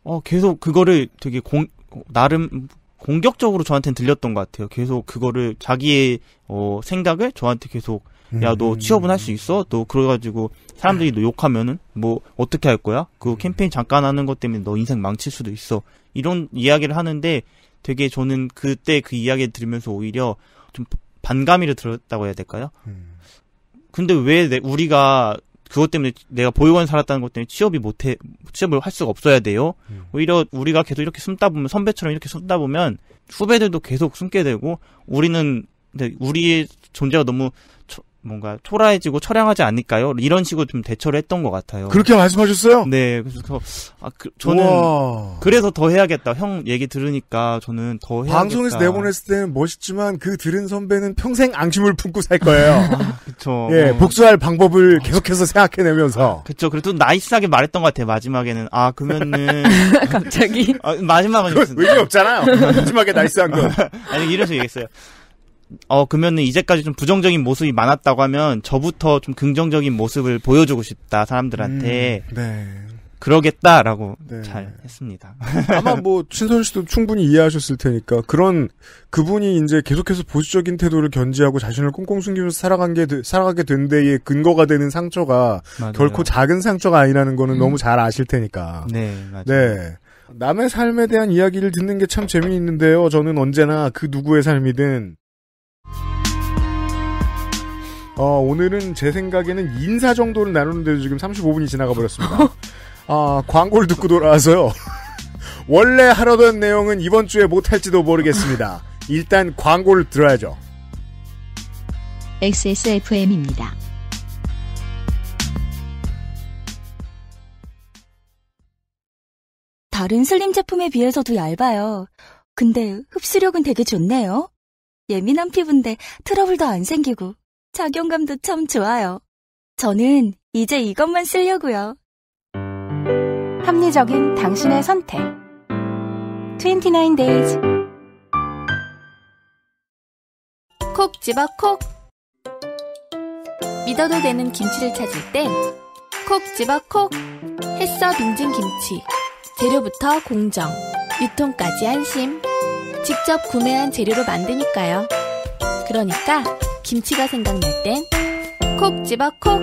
어 계속 그거를 되게 공 나름 공격적으로 저한테는 들렸던 것 같아요. 계속 그거를 자기의 어, 생각을 저한테 계속 야너 음. 취업은 할 수 있어? 너 그래가지고 사람들이 너 욕하면은 뭐 어떻게 할 거야? 그 음. 캠페인 잠깐 하는 것 때문에 너 인생 망칠 수도 있어. 이런 이야기를 하는데 되게 저는 그때 그 이야기 를 들으면서 오히려 좀 반감이를 들었다고 해야 될까요? 음. 근데 왜 내, 우리가 그것 때문에 내가 보육원 살았다는 것 때문에 취업이 못해 취업을 할 수가 없어야 돼요. 오히려 우리가 계속 이렇게 숨다 보면 선배처럼 이렇게 숨다 보면 후배들도 계속 숨게 되고 우리는 우리의 존재가 너무 뭔가 초라해지고 처량하지 않을까요? 이런 식으로 좀 대처를 했던 것 같아요. 그렇게 말씀하셨어요? 네, 그래서 아, 그, 저는 우와. 그래서 더 해야겠다. 형 얘기 들으니까 저는 더 해야겠다. 방송에서 내보냈을 때는 멋있지만 그 들은 선배는 평생 앙심을 품고 살 거예요. 그렇죠. 예, 어. 복수할 방법을 계속해서 생각해내면서. 그렇죠. 그래도 나이스하게 말했던 것 같아요. 마지막에는 아 그러면은 갑자기 아, 마지막은 의미 없잖아요. 마지막에 나이스한 거. 아니 이래서 얘기했어요. 어 그러면은 이제까지 좀 부정적인 모습이 많았다고 하면 저부터 좀 긍정적인 모습을 보여주고 싶다 사람들한테 음, 네. 그러겠다라고 네. 잘 했습니다. 아마 뭐 신선 씨도 충분히 이해하셨을 테니까 그런 그분이 이제 계속해서 보수적인 태도를 견지하고 자신을 꽁꽁 숨기면서 살아간 게 살아가게 된데에 근거가 되는 상처가 맞아요. 결코 작은 상처가 아니라는 거는 음. 너무 잘 아실 테니까. 네, 맞아요. 네. 남의 삶에 대한 이야기를 듣는 게 참 재미있는데요. 저는 언제나 그 누구의 삶이든 어, 오늘은 제 생각에는 인사 정도를 나누는데도 지금 35분이 지나가 버렸습니다. 아, 광고를 듣고 돌아와서요. 원래 하려던 내용은 이번 주에 못할지도 모르겠습니다. 일단 광고를 들어야죠. XSFM입니다. 다른 슬림 제품에 비해서도 얇아요. 근데 흡수력은 되게 좋네요. 예민한 피부인데 트러블도 안 생기고 착용감도 참 좋아요. 저는 이제 이것만 쓰려고요. 합리적인 당신의 선택. 29 days. 콕 집어 콕. 믿어도 되는 김치를 찾을 땐 콕 집어 콕. 햇서 빙진 김치. 재료부터 공정. 유통까지 안심. 직접 구매한 재료로 만드니까요. 그러니까 김치가 생각날 땐콕 집어 콕.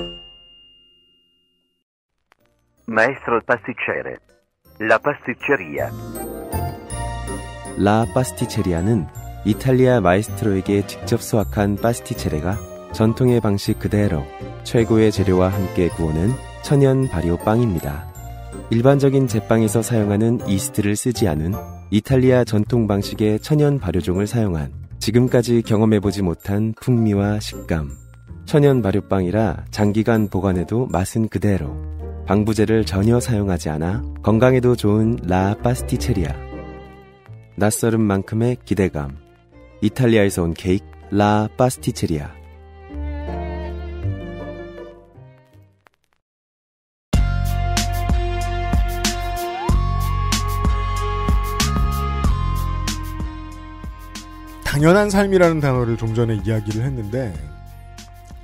Maestro pasticcere. La pasticceria. 라 파스티체리아는 이탈리아 마이스트로에게 직접 수확한 파스티체레가 전통의 방식 그대로 최고의 재료와 함께 구우는 천연 발효 빵입니다. 일반적인 제빵에서 사용하는 이스트를 쓰지 않은 이탈리아 전통 방식의 천연 발효종을 사용한 지금까지 경험해보지 못한 풍미와 식감. 천연 발효빵이라 장기간 보관해도 맛은 그대로. 방부제를 전혀 사용하지 않아 건강에도 좋은 라 파스티체리아. 낯설은 만큼의 기대감. 이탈리아에서 온 케이크 라 파스티체리아. 당연한 삶이라는 단어를 좀 전에 이야기를 했는데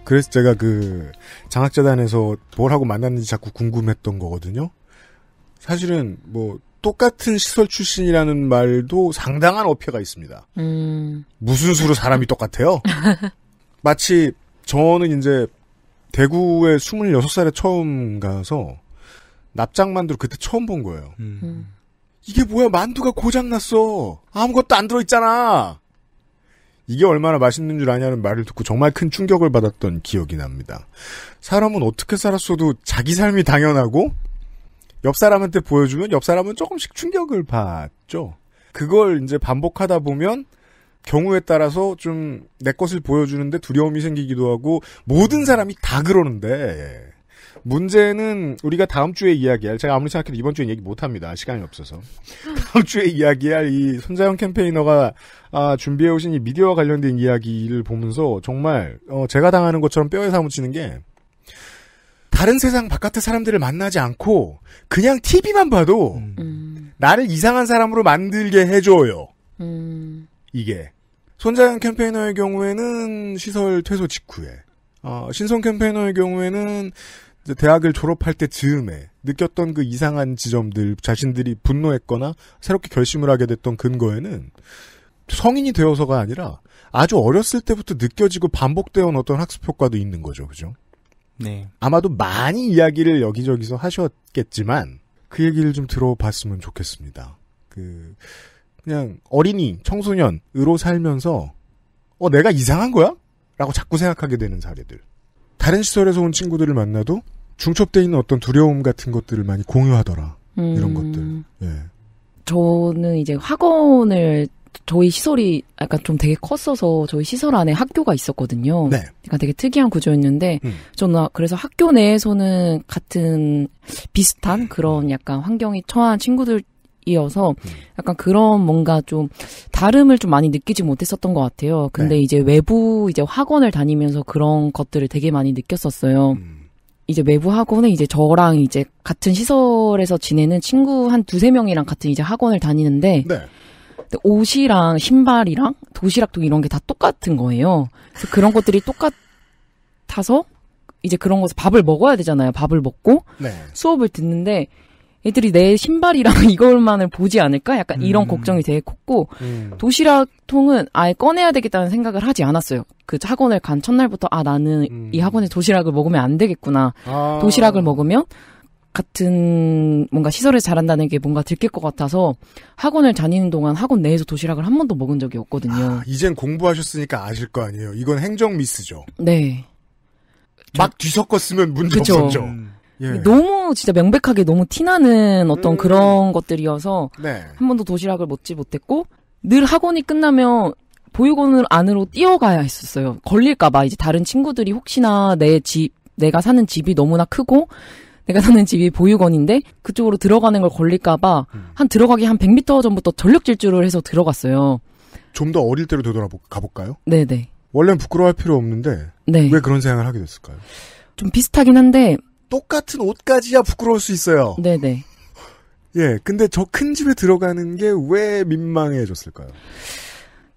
그래서 제가 그 장학재단에서 뭘 하고 만났는지 자꾸 궁금했던 거거든요. 사실은 뭐 똑같은 시설 출신이라는 말도 상당한 어폐가 있습니다. 음. 무슨 수로 사람이 똑같아요? 마치 저는 이제 대구에 26살에 처음 가서 납작만두를 그때 처음 본 거예요. 음. 음. 이게 뭐야 만두가 고장났어. 아무것도 안 들어있잖아. 이게 얼마나 맛있는 줄 아냐는 말을 듣고 정말 큰 충격을 받았던 기억이 납니다. 사람은 어떻게 살았어도 자기 삶이 당연하고 옆 사람한테 보여주면 옆 사람은 조금씩 충격을 받죠. 그걸 이제 반복하다 보면 경우에 따라서 좀 내 것을 보여주는데 두려움이 생기기도 하고 모든 사람이 다 그러는데 예. 문제는 우리가 다음 주에 이야기할 제가 아무리 생각해도 이번 주에 얘기 못합니다. 시간이 없어서 다음 주에 이야기할 이 손자영 캠페이너가 아, 준비해 오신 이 미디어와 관련된 이야기를 보면서 정말 어, 제가 당하는 것처럼 뼈에 사무치는 게 다른 세상 바깥의 사람들을 만나지 않고 그냥 TV만 봐도 음. 나를 이상한 사람으로 만들게 해줘요. 음. 이게 손자영 캠페이너의 경우에는 시설 퇴소 직후에 어, 신성 캠페이너의 경우에는 대학을 졸업할 때 즈음에 느꼈던 그 이상한 지점들 자신들이 분노했거나 새롭게 결심을 하게 됐던 근거에는 성인이 되어서가 아니라 아주 어렸을 때부터 느껴지고 반복되어 온 어떤 학습 효과도 있는 거죠. 그죠? 네. 아마도 많이 이야기를 여기저기서 하셨겠지만 그 얘기를 좀 들어봤으면 좋겠습니다. 그 그냥 어린이, 청소년으로 살면서 어 내가 이상한 거야? 라고 자꾸 생각하게 되는 사례들. 다른 시설에서 온 친구들을 만나도 중첩돼 있는 어떤 두려움 같은 것들을 많이 공유하더라. 음... 이런 것들. 예. 저는 이제 학원을 저희 시설이 약간 좀 되게 컸어서 저희 시설 안에 학교가 있었거든요. 네. 그러니까 되게 특이한 구조였는데 음. 저는 아, 그래서 학교 내에서는 같은 비슷한 그런 음. 약간 환경이 처한 친구들 이어서 음. 약간 그런 뭔가 좀 다름을 좀 많이 느끼지 못했었던 것 같아요. 근데 네. 이제 외부 이제 학원을 다니면서 그런 것들을 되게 많이 느꼈었어요. 음. 이제 외부 학원에 이제 저랑 이제 같은 시설에서 지내는 친구 한 두세 명이랑 같은 이제 학원을 다니는데 네. 옷이랑 신발이랑 도시락도 이런 게 다 똑같은 거예요. 그래서 그런 것들이 똑같아서 이제 그런 것을 밥을 먹어야 되잖아요. 밥을 먹고 네. 수업을 듣는데 애들이 내 신발이랑 이것만을 보지 않을까? 약간 이런 음. 걱정이 되게 컸고, 음. 도시락통은 아예 꺼내야 되겠다는 생각을 하지 않았어요. 그 학원을 간 첫날부터, 아, 나는 음. 이 학원에 도시락을 먹으면 안 되겠구나. 아. 도시락을 먹으면 같은 뭔가 시설을 잘한다는 게 뭔가 들킬 것 같아서 학원을 다니는 동안 학원 내에서 도시락을 한 번도 먹은 적이 없거든요. 아, 이젠 공부하셨으니까 아실 거 아니에요. 이건 행정 미스죠. 네. 막 저... 뒤섞었으면 문제 그쵸. 없었죠. 음. 예. 너무 진짜 명백하게 너무 티나는 어떤 음. 그런 것들이어서 네. 한 번도 도시락을 먹지 못했고 늘 학원이 끝나면 보육원을 안으로 뛰어가야 했었어요. 걸릴까봐 이제 다른 친구들이 혹시나 내 집, 내가 사는 집이 너무나 크고 내가 사는 집이 보육원인데 그쪽으로 들어가는 걸 걸릴까봐 음. 한 들어가기 한 100m 전부터 전력 질주를 해서 들어갔어요. 좀 더 어릴 때로 되돌아 가볼까요? 네네. 원래는 부끄러워할 필요 없는데 네. 왜 그런 생각을 하게 됐을까요? 좀 비슷하긴 한데 똑같은 옷까지야 부끄러울 수 있어요. 네네. 예, 근데 저 큰 집에 들어가는 게 왜 민망해졌을까요?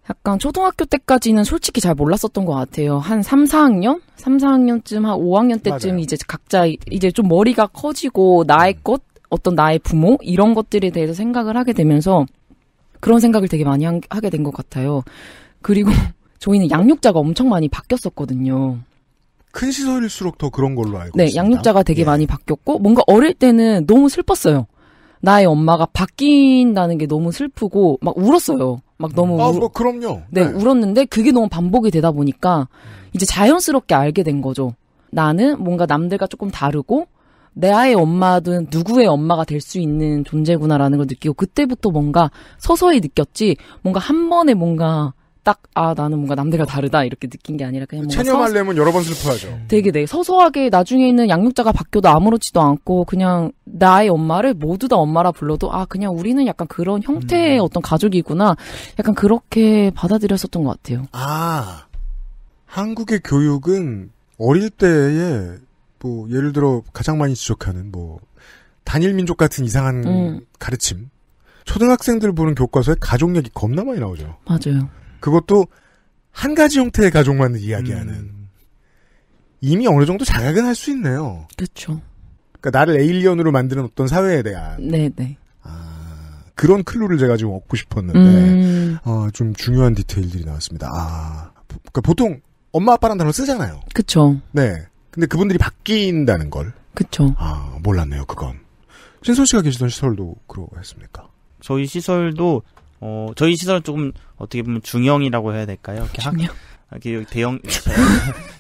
약간 초등학교 때까지는 솔직히 잘 몰랐었던 것 같아요. 한 3, 4학년? 3, 4학년쯤, 한 5학년 때쯤 맞아요. 이제 각자 이제 좀 머리가 커지고 나의 것, 음. 어떤 나의 부모? 이런 것들에 대해서 생각을 하게 되면서 그런 생각을 되게 많이 하게 된 것 같아요. 그리고 저희는 양육자가 엄청 많이 바뀌었었거든요. 큰 시설일수록 더 그런 걸로 알고 네, 있습니다. 양육자가 되게 예. 많이 바뀌었고 뭔가 어릴 때는 너무 슬펐어요. 나의 엄마가 바뀐다는 게 너무 슬프고 막 울었어요. 막 너무 아, 뭐 그럼요. 네, 네, 울었는데 그게 너무 반복이 되다 보니까 음. 이제 자연스럽게 알게 된 거죠. 나는 뭔가 남들과 조금 다르고 내아이 엄마든 누구의 엄마가 될 수 있는 존재구나라는 걸 느끼고 그때부터 뭔가 서서히 느꼈지 뭔가 한 번에 뭔가 딱, 아, 나는 뭔가 남들과 다르다, 이렇게 느낀 게 아니라 그냥. 체념할려면 여러 번 슬퍼하죠. 음. 되게 네. 서서하게 나중에는 양육자가 바뀌어도 아무렇지도 않고, 그냥 나의 엄마를 모두 다 엄마라 불러도, 아, 그냥 우리는 약간 그런 형태의 음. 어떤 가족이구나. 약간 그렇게 받아들였었던 것 같아요. 아, 한국의 교육은 어릴 때에, 뭐, 예를 들어 가장 많이 지적하는, 뭐, 단일민족 같은 이상한 음. 가르침. 초등학생들 보는 교과서에 가족 얘기 겁나 많이 나오죠. 맞아요. 그것도 한 가지 형태의 가족만을 이야기하는 음. 이미 어느 정도 자각은 할 수 있네요. 그렇죠. 그러니까 나를 에일리언으로 만드는 어떤 사회에 대한 네네. 아, 그런 클루를 제가 지금 얻고 싶었는데 음. 어, 좀 중요한 디테일들이 나왔습니다. 아, 그러니까 보통 엄마 아빠란 단어 쓰잖아요. 그렇죠. 네. 근데 그분들이 바뀐다는 걸. 그렇죠. 아 몰랐네요 그건. 신선 씨가 계시던 시설도 그러 했습니까? 저희 시설도 어, 저희 시설은 조금 어떻게 보면 중형이라고 해야 될까요? 이렇게 하, 형 이렇게 대형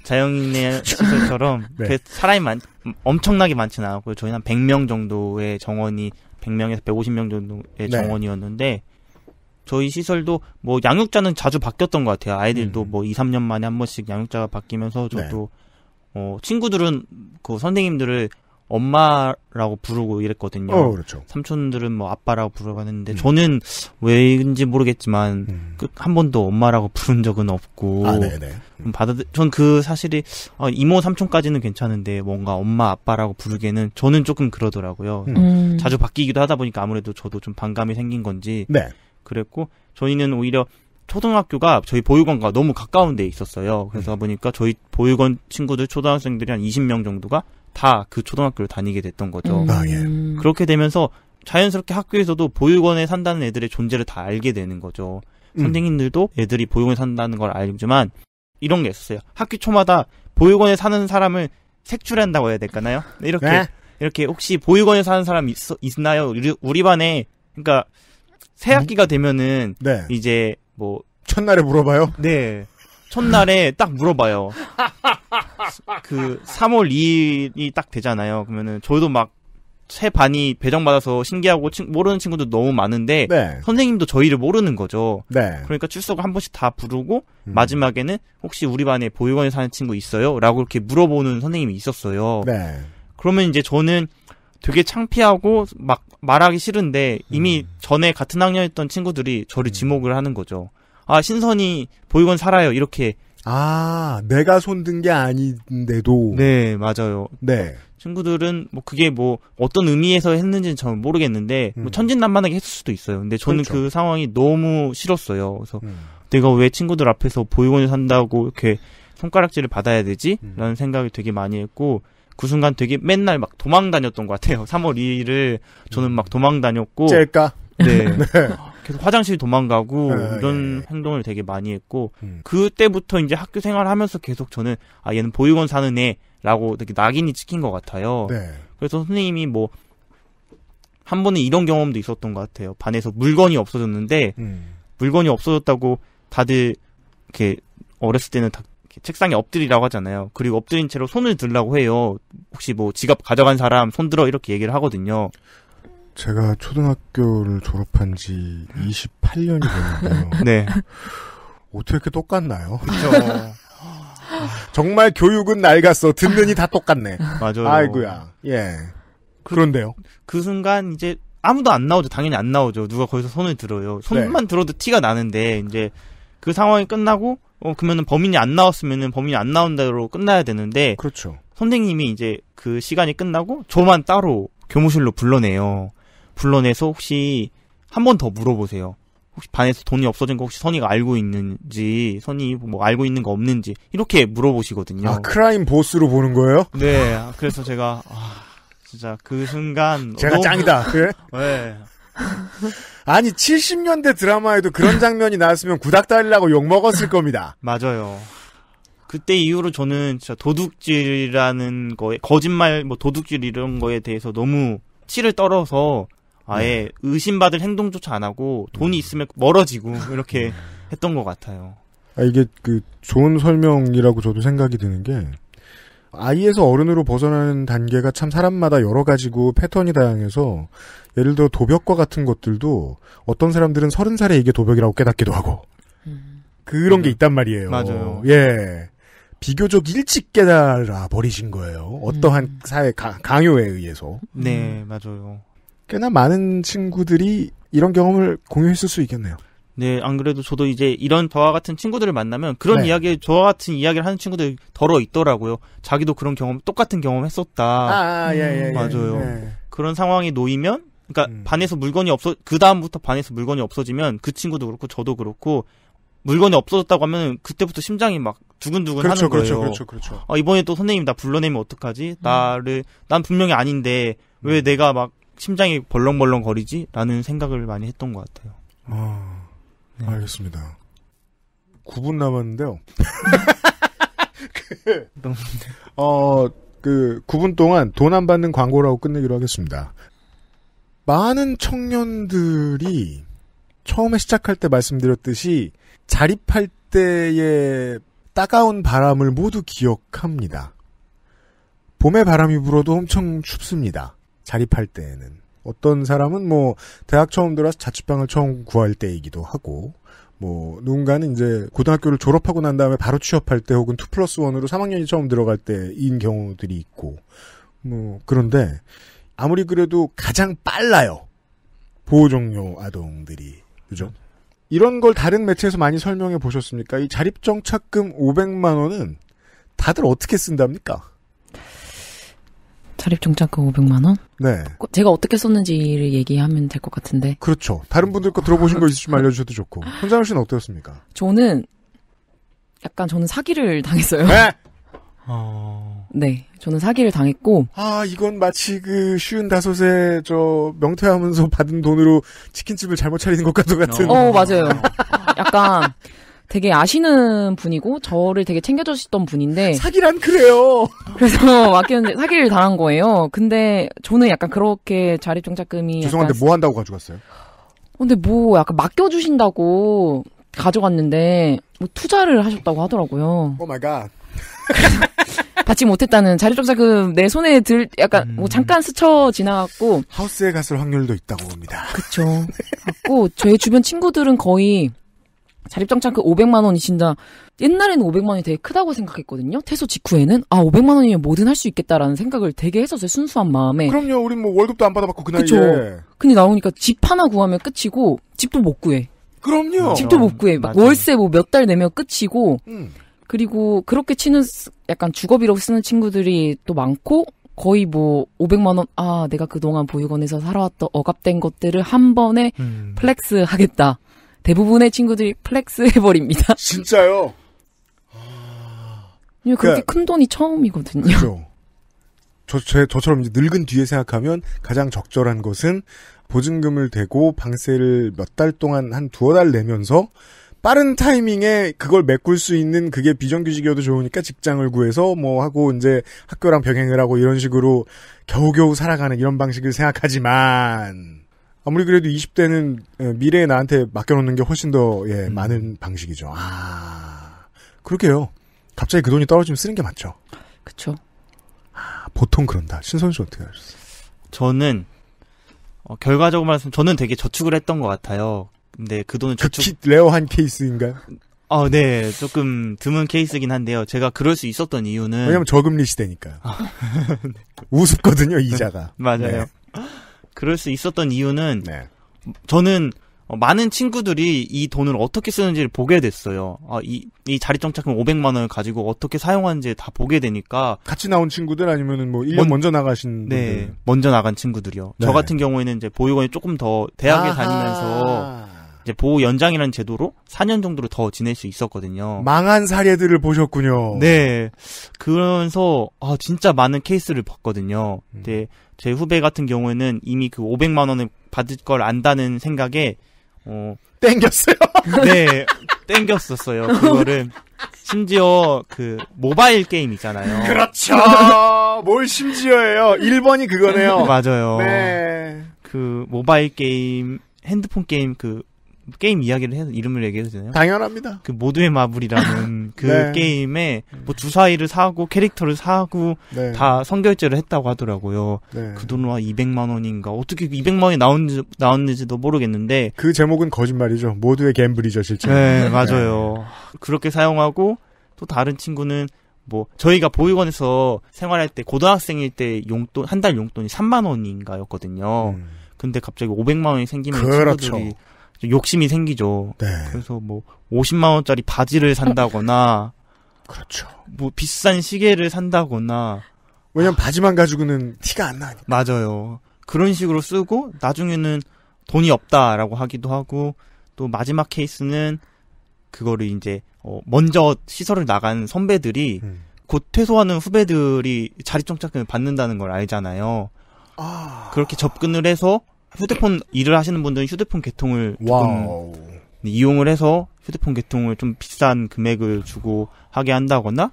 자영인의 시설처럼 네. 사람이 많, 엄청나게 많지는 않았고요. 저희는 한 100명 정도의 정원이 100명에서 150명 정도의 네. 정원이었는데 저희 시설도 뭐 양육자는 자주 바뀌었던 것 같아요. 아이들도 음. 뭐 2, 3년 만에 한 번씩 양육자가 바뀌면서 저도 네. 어, 친구들은 그 선생님들을 엄마라고 부르고 이랬거든요. 어, 그렇죠. 삼촌들은 뭐 아빠라고 부르고 하는데 음. 저는 왜인지 모르겠지만 음. 그한 번도 엄마라고 부른 적은 없고 아, 네, 네. 음. 받아들 전그 사실이 어, 이모 삼촌까지는 괜찮은데 뭔가 엄마 아빠라고 부르기에는 저는 조금 그러더라고요. 음. 음. 자주 바뀌기도 하다 보니까 아무래도 저도 좀 반감이 생긴 건지 네. 그랬고 저희는 오히려 초등학교가 저희 보육원과 너무 가까운 데 있었어요. 그래서 음. 보니까 저희 보육원 친구들 초등학생들이 한 20명 정도가 다그 초등학교를 다니게 됐던 거죠. 음. 아, 예. 그렇게 되면서 자연스럽게 학교에서도 보육원에 산다는 애들의 존재를 다 알게 되는 거죠. 음. 선생님들도 애들이 보육원에 산다는 걸 알지만 이런 게 있었어요. 학기 초마다 보육원에 사는 사람을 색출한다고 해야 될까요? 나 이렇게 네? 이렇게 혹시 보육원에 사는 사람 있, 있나요? 우리, 우리 반에 그러니까 새 음. 학기가 되면은 네. 이제 뭐 첫날에 물어봐요. 네. 첫날에 딱 물어봐요. 그 3월 2일이 딱 되잖아요. 그러면은 저희도 막 새 반이 배정받아서 신기하고 친, 모르는 친구도 너무 많은데 네. 선생님도 저희를 모르는 거죠. 네. 그러니까 출석을 한 번씩 다 부르고 음. 마지막에는 혹시 우리 반에 보육원에 사는 친구 있어요? 라고 이렇게 물어보는 선생님이 있었어요. 네. 그러면 이제 저는 되게 창피하고 막 말하기 싫은데 이미 음. 전에 같은 학년했던 친구들이 저를 음. 지목을 하는 거죠. 아 신선이 보육원 살아요 이렇게 아 내가 손 든 게 아닌데도 네 맞아요 네 친구들은 뭐 그게 뭐 어떤 의미에서 했는지는 저는 모르겠는데 뭐 음. 뭐 천진난만하게 했을 수도 있어요 근데 저는 그렇죠. 그 상황이 너무 싫었어요 그래서 음. 내가 왜 친구들 앞에서 보육원에 산다고 이렇게 손가락질을 받아야 되지? 음. 라는 생각이 되게 많이 했고 그 순간 되게 맨날 막 도망 다녔던 것 같아요. 3월 2일을 저는 음. 막 도망 다녔고. 네. 네. 계속 화장실 도망가고 네, 이런 네. 행동을 되게 많이 했고 음. 그때부터 이제 학교 생활하면서 계속 저는 아 얘는 보육원 사는 애라고 되게 낙인이 찍힌 것 같아요. 네. 그래서 선생님이 뭐 한 번은 이런 경험도 있었던 것 같아요. 반에서 물건이 없어졌는데 음. 물건이 없어졌다고 다들 이렇게 어렸을 때는 다 책상에 엎드리라고 하잖아요. 그리고 엎드린 채로 손을 들라고 해요. 혹시 뭐 지갑 가져간 사람 손 들어 이렇게 얘기를 하거든요. 제가 초등학교를 졸업한 지 28년이 됐는데요. 네. 어떻게 똑같나요? 그렇죠. 정말 교육은 낡았어. 듣는이 다 똑같네. 맞아요. 아이구야 예. 그, 런데요그 순간 이제 아무도 안 나오죠. 당연히 안 나오죠. 누가 거기서 손을 들어요. 손만 네. 들어도 티가 나는데 이제 그 상황이 끝나고 어 그러면은 범인이 안 나왔으면은 범인이 안 나온다로 끝나야 되는데 그렇죠. 선생님이 이제 그 시간이 끝나고 저만 따로 교무실로 불러내요. 불러내서 혹시 한 번 더 물어보세요. 혹시 반에서 돈이 없어진 거 혹시 선이가 알고 있는지, 선이 뭐 알고 있는 거 없는지, 이렇게 물어보시거든요. 아, 크라임 보스로 보는 거예요? 네. 그래서 제가, 아, 진짜 그 순간. 제가 너무... 짱이다. 그 그래? 네. 아니, 70년대 드라마에도 그런 장면이 나왔으면 구닥다리라고 욕먹었을 겁니다. 맞아요. 그때 이후로 저는 진짜 도둑질이라는 거에, 거짓말, 뭐 도둑질 이런 거에 대해서 너무 치를 떨어서 아예 네. 의심받을 행동조차 안 하고 돈이 음. 있으면 멀어지고 이렇게 했던 것 같아요. 아, 이게 그 좋은 설명이라고 저도 생각이 드는 게 아이에서 어른으로 벗어나는 단계가 참 사람마다 여러 가지고 패턴이 다양해서 예를 들어 도벽과 같은 것들도 어떤 사람들은 서른 살에 이게 도벽이라고 깨닫기도 하고 음. 그런 게 있단 말이에요. 맞아요. 예. 비교적 일찍 깨달아 버리신 거예요. 어떠한 음. 사회 강요에 의해서. 네, 맞아요. 꽤나 많은 친구들이 이런 경험을 공유했을 수 있겠네요. 네, 안 그래도 저도 이제 이런 저와 같은 친구들을 만나면 그런 네. 이야기, 저와 같은 이야기를 하는 친구들이 덜어 있더라고요. 자기도 그런 경험, 똑같은 경험 했었다. 아, 아 예, 예, 예, 맞아요. 예. 그런 상황이 놓이면, 그러니까 음. 반에서 물건이 없어, 그다음부터 반에서 물건이 없어지면 그 친구도 그렇고 저도 그렇고 물건이 없어졌다고 하면 그때부터 심장이 막 두근두근 그렇죠, 하는 그렇죠, 거예요. 그렇죠, 그렇죠, 그렇죠. 아, 이번에 또 선생님 나 불러내면 어떡하지? 음. 나를 난 분명히 아닌데 왜 음. 내가 막 심장이 벌렁벌렁 거리지라는 생각을 많이 했던 것 같아요. 아, 네. 알겠습니다. 9분 남았는데요. 그, 어, 그 9분 동안 돈 안 받는 광고라고 끝내기로 하겠습니다. 많은 청년들이 처음에 시작할 때 말씀드렸듯이 자립할 때의 따가운 바람을 모두 기억합니다. 봄에 바람이 불어도 엄청 춥습니다. 자립할 때에는 어떤 사람은 뭐 대학 처음 들어서 자취방을 처음 구할 때이기도 하고 뭐 누군가는 이제 고등학교를 졸업하고 난 다음에 바로 취업할 때 혹은 투 플러스 원으로 3학년이 처음 들어갈 때인 경우들이 있고 뭐 그런데 아무리 그래도 가장 빨라요 보호 종료 아동들이 그죠? 이런 걸 다른 매체에서 많이 설명해 보셨습니까? 이 자립정착금 500만 원은 다들 어떻게 쓴답니까? 자립종착금 500만 원? 네. 제가 어떻게 썼는지를 얘기하면 될 것 같은데. 그렇죠. 다른 분들 거 들어보신 거 있으시면 아, 알려주셔도 좋고. 현장우 씨는 어떠셨습니까? 저는 약간 저는 사기를 당했어요. 네. 어... 네, 저는 사기를 당했고. 아, 이건 마치 그 쉬운 다섯에 저 명퇴하면서 받은 돈으로 치킨집을 잘못 차리는 것과도 같은. 어. 어, 맞아요. 약간 되게 아시는 분이고 저를 되게 챙겨주셨던 분인데 사기란 그래요. 그래서 맡겼는데 사기를 당한 거예요. 근데 저는 약간 그렇게 자립종착금이 죄송한데 뭐 한다고 가져갔어요? 근데 뭐 약간 맡겨주신다고 가져갔는데 뭐 투자를 하셨다고 하더라고요. 오 마이 갓. 받지 못했다는 자립종착금내 손에 들 약간 뭐 음... 뭐 잠깐 스쳐 지나갔고 하우스에 갔을 확률도 있다고 봅니다. 그렇죠. 갖고 제 주변 친구들은 거의 자립장창 그 500만 원이 진짜 옛날에는 500만 원이 되게 크다고 생각했거든요. 퇴소 직후에는 아 500만 원이면 뭐든 할 수 있겠다라는 생각을 되게 했었어요. 순수한 마음에. 그럼요. 우린 뭐 월급도 안 받아봤고 그 나이에. 예. 근데 나오니까 집 하나 구하면 끝이고 집도 못 구해. 그럼요. 음, 집도 못 구해. 막맞아 월세 뭐 몇 달 내면 끝이고. 음. 그리고 그렇게 치는 약간 주거비고 쓰는 친구들이 또 많고 거의 뭐 500만 원 아 내가 그동안 보육원에서 살아왔던 억압된 것들을 한 번에 음. 플렉스 하겠다. 대부분의 친구들이 플렉스 해버립니다. 진짜요? 아. 예, 그렇게 그러니까, 큰 돈이 처음이거든요. 그죠 저, 제, 저처럼 이제 늙은 뒤에 생각하면 가장 적절한 것은 보증금을 대고 방세를 몇 달 동안 한 두어 달 내면서 빠른 타이밍에 그걸 메꿀 수 있는 그게 비정규직이어도 좋으니까 직장을 구해서 뭐 하고 이제 학교랑 병행을 하고 이런 식으로 겨우겨우 살아가는 이런 방식을 생각하지만 아무리 그래도 20대는 어, 미래의 나한테 맡겨놓는 게 훨씬 더 예, 음. 많은 방식이죠. 아 그렇게요. 갑자기 그 돈이 떨어지면 쓰는 게 맞죠. 그렇죠. 아, 보통 그런다. 신선 씨 어떻게 하셨어요? 저는 어, 결과적으로 말씀 저는 되게 저축을 했던 것 같아요. 근데 그 돈은 그 저축 극히 레어한 케이스인가요? 어, 네, 조금 드문 케이스긴 한데요. 제가 그럴 수 있었던 이유는 왜냐면 저금리 시대니까요. 아. 네. 우습거든요 이자가. 맞아요. 네. 그럴 수 있었던 이유는 네. 저는 많은 친구들이 이 돈을 어떻게 쓰는지를 보게 됐어요. 아, 이, 이 자립정착금 500만 원을 가지고 어떻게 사용하는지 다 보게 되니까. 같이 나온 친구들 아니면뭐 1년 먼, 먼저 나가신 네, 분들. 먼저 나간 친구들이요. 네. 저 같은 경우에는 이제 보육원이 조금 더 대학에 아하. 다니면서 이제 보호 연장이라는 제도로 4년 정도를 더 지낼 수 있었거든요. 망한 사례들을 보셨군요. 네. 그러면서 아 진짜 많은 케이스를 봤거든요. 음. 근데 제 후배 같은 경우에는 이미 그 500만 원을 받을 걸 안다는 생각에 어 땡겼어요. 네, 땡겼었어요. 그거를 심지어 그 모바일 게임 이잖아요 그렇죠. 뭘 심지어예요. 1번이 그거네요. 맞아요. 네. 그 모바일 게임, 핸드폰 게임 그 게임 이야기를 해서 이름을 얘기해도 되나요? 당연합니다. 그 모두의 마블이라는 그 네. 게임에 뭐주사이를 사고 캐릭터를 사고 네. 다 선결제를 했다고 하더라고요. 네. 그 돈으로 한 200만 원인가 어떻게 200만 그 원이 나온지 나왔는지도 모르겠는데 그 제목은 거짓말이죠. 모두의 갬블이죠, 실제. 네, 네, 맞아요. 그렇게 사용하고 또 다른 친구는 뭐 저희가 보육원에서 생활할 때 고등학생일 때 용돈 한 달 용돈이 3만 원인가였거든요. 음. 근데 갑자기 500만 원이 생기면 그렇죠. 친구들이 욕심이 생기죠. 네. 그래서 뭐 50만 원짜리 바지를 산다거나 그렇죠. 뭐 비싼 시계를 산다거나 왜냐면 아, 바지만 가지고는 티가 안 나니까. 맞아요. 그런 식으로 쓰고 나중에는 돈이 없다라고 하기도 하고 또 마지막 케이스는 그거를 이제 어 먼저 시설을 나간 선배들이 음. 곧 퇴소하는 후배들이 자리 정착금을 받는다는 걸 알잖아요. 아... 그렇게 접근을 해서 휴대폰 일을 하시는 분들은 휴대폰 개통을 조금 이용을 해서 휴대폰 개통을 좀 비싼 금액을 주고 하게 한다거나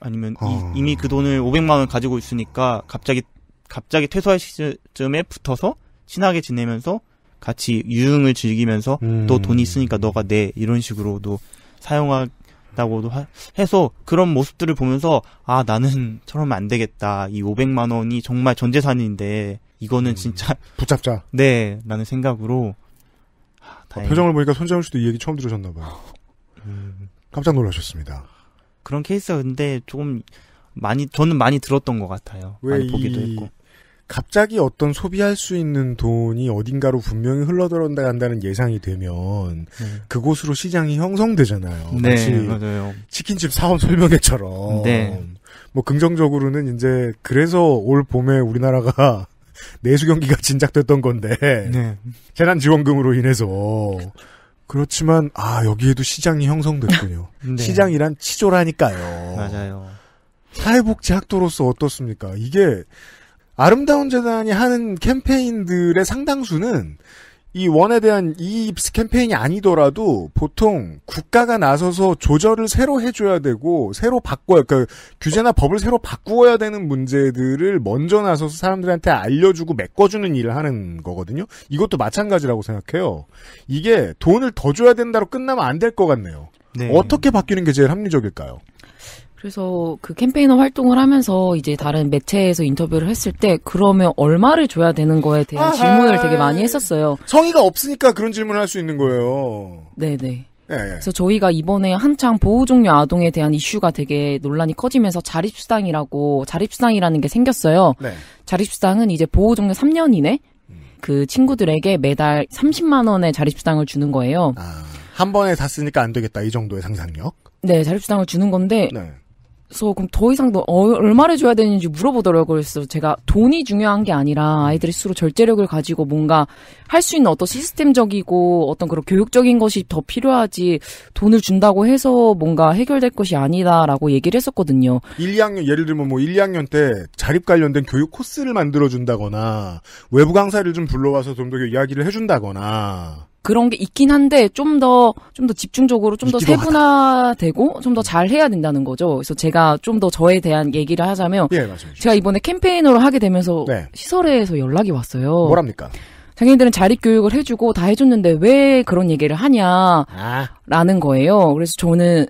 아니면 어... 이, 아. 미그 돈을 500만 원 가지고 있으니까 갑자기 갑자기 퇴소할 시점에 붙어서 친하게 지내면서 같이 유흥을 즐기면서 음... 또돈 이 있으니까 너가 내 이런 식으로도 사용한다고도 하, 해서 그런 모습들을 보면서 아 나는 저러면 안 되겠다 이 500만 원이 정말 전 재산인데 이거는 음, 진짜 붙잡자. 네라는 생각으로 아, 아 표정을 보니까 손정훈 씨도 이 얘기 처음 들으셨나 봐요. 음. 깜짝 놀라셨습니다. 그런 케이스가 근데 조금 많이 저는 많이 들었던 것 같아요. 많이 보기도 했고. 갑자기 어떤 소비할 수 있는 돈이 어딘가로 분명히 흘러들어간다는 예상이 되면 네. 그곳으로 시장이 형성되잖아요. 네, 맞아요. 치킨집 사업 설명회처럼. 네. 뭐 긍정적으로는 이제 그래서 올 봄에 우리나라가 내수 경기가 진작됐던 건데 네. 재난지원금으로 인해서 그렇지만 아 여기에도 시장이 형성됐군요. 네. 시장이란 치졸하니까요. 맞아요. 사회복지학도로서 어떻습니까? 이게 아름다운 재단이 하는 캠페인들의 상당수는 이 원에 대한 이 캠페인이 아니더라도 보통 국가가 나서서 조절을 새로 해줘야 되고 새로 바꿔야 그러니까 규제나 법을 새로 바꾸어야 되는 문제들을 먼저 나서서 사람들한테 알려주고 메꿔주는 일을 하는 거거든요. 이것도 마찬가지라고 생각해요. 이게 돈을 더 줘야 된다로 끝나면 안 될 것 같네요. 네. 어떻게 바뀌는 게 제일 합리적일까요? 그래서 그 캠페인어 활동을 하면서 이제 다른 매체에서 인터뷰를 했을 때 그러면 얼마를 줘야 되는 거에 대한 아하. 질문을 되게 많이 했었어요. 성의가 없으니까 그런 질문을 할 수 있는 거예요. 네네. 예, 예. 그래서 저희가 이번에 한창 보호 종료 아동에 대한 이슈가 되게 논란이 커지면서 자립수당이라고 자립수당이라는 게 생겼어요. 네. 자립수당은 이제 보호 종료 3년 이내 음. 그 친구들에게 매달 30만 원의 자립수당을 주는 거예요. 아, 한 번에 다 쓰니까 안 되겠다 이 정도의 상상력. 네, 자립수당을 주는 건데 네. 그래서 그럼 더 이상 너 어, 얼마를 줘야 되는지 물어보더라고요. 그래서 제가 돈이 중요한 게 아니라 아이들이 스스로 절제력을 가지고 뭔가 할 수 있는 어떤 시스템적이고 어떤 그런 교육적인 것이 더 필요하지 돈을 준다고 해서 뭔가 해결될 것이 아니다라고 얘기를 했었거든요. 1, 2학년 예를 들면 뭐 1, 2학년 때 자립 관련된 교육 코스를 만들어 준다거나 외부 강사를 좀 불러와서 좀 더 이야기를 해 준다거나 그런 게 있긴 한데 좀 더 좀 더 집중적으로 좀 더 세분화되고 음. 좀더 잘 해야 된다는 거죠. 그래서 제가 좀 더 저에 대한 얘기를 하자면 예, 제가 이번에 캠페인으로 하게 되면서 네. 시설에서 연락이 왔어요. 뭐랍니까? 자기네들은 자립 교육을 해주고 다 해줬는데 왜 그런 얘기를 하냐라는 아. 거예요. 그래서 저는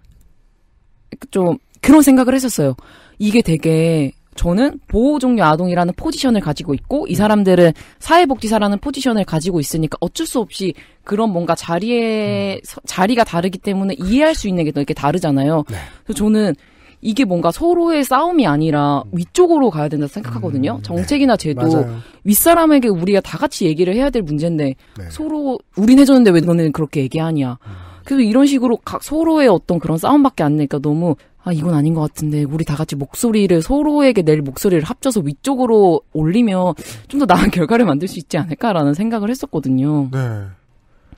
좀 그런 생각을 했었어요. 이게 되게 저는 보호 종류 아동이라는 포지션을 가지고 있고 이 사람들은 사회복지사라는 포지션을 가지고 있으니까 어쩔 수 없이 그런 뭔가 자리에 음. 자리가 다르기 때문에 이해할 수 있는 게 또 이렇게 다르잖아요. 네. 그래서 저는 이게 뭔가 서로의 싸움이 아니라 위쪽으로 가야 된다 생각하거든요. 음. 정책이나 제도 네. 윗사람에게 우리가 다 같이 얘기를 해야 될 문제인데 네. 서로 우린 해줬는데 왜 너는 그렇게 얘기하냐. 음. 그래서 이런 식으로 각 서로의 어떤 그런 싸움밖에 안 내니까 너무 아 이건 아닌 것 같은데 우리 다 같이 목소리를 서로에게 낼 목소리를 합쳐서 위쪽으로 올리면 좀 더 나은 결과를 만들 수 있지 않을까라는 생각을 했었거든요. 네.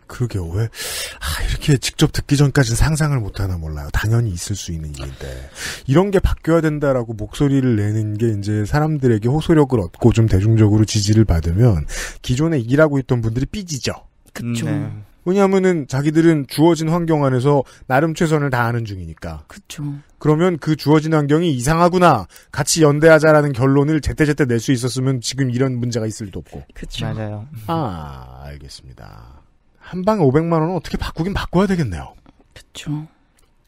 그게 왜, 아, 이렇게 직접 듣기 전까지는 상상을 못하나 몰라요. 당연히 있을 수 있는 일인데. 이런 게 바뀌어야 된다라고 목소리를 내는 게 이제 사람들에게 호소력을 얻고 좀 대중적으로 지지를 받으면 기존에 일하고 있던 분들이 삐지죠. 그쵸. 음, 네. 왜냐하면은 자기들은 주어진 환경 안에서 나름 최선을 다하는 중이니까. 그렇죠. 그러면 그 주어진 환경이 이상하구나. 같이 연대하자라는 결론을 제때제때 낼 수 있었으면 지금 이런 문제가 있을 리도 없고. 그렇죠. 맞아요. 아, 알겠습니다. 한 방에 500만 원은 어떻게 바꾸긴 바꿔야 되겠네요. 그렇죠.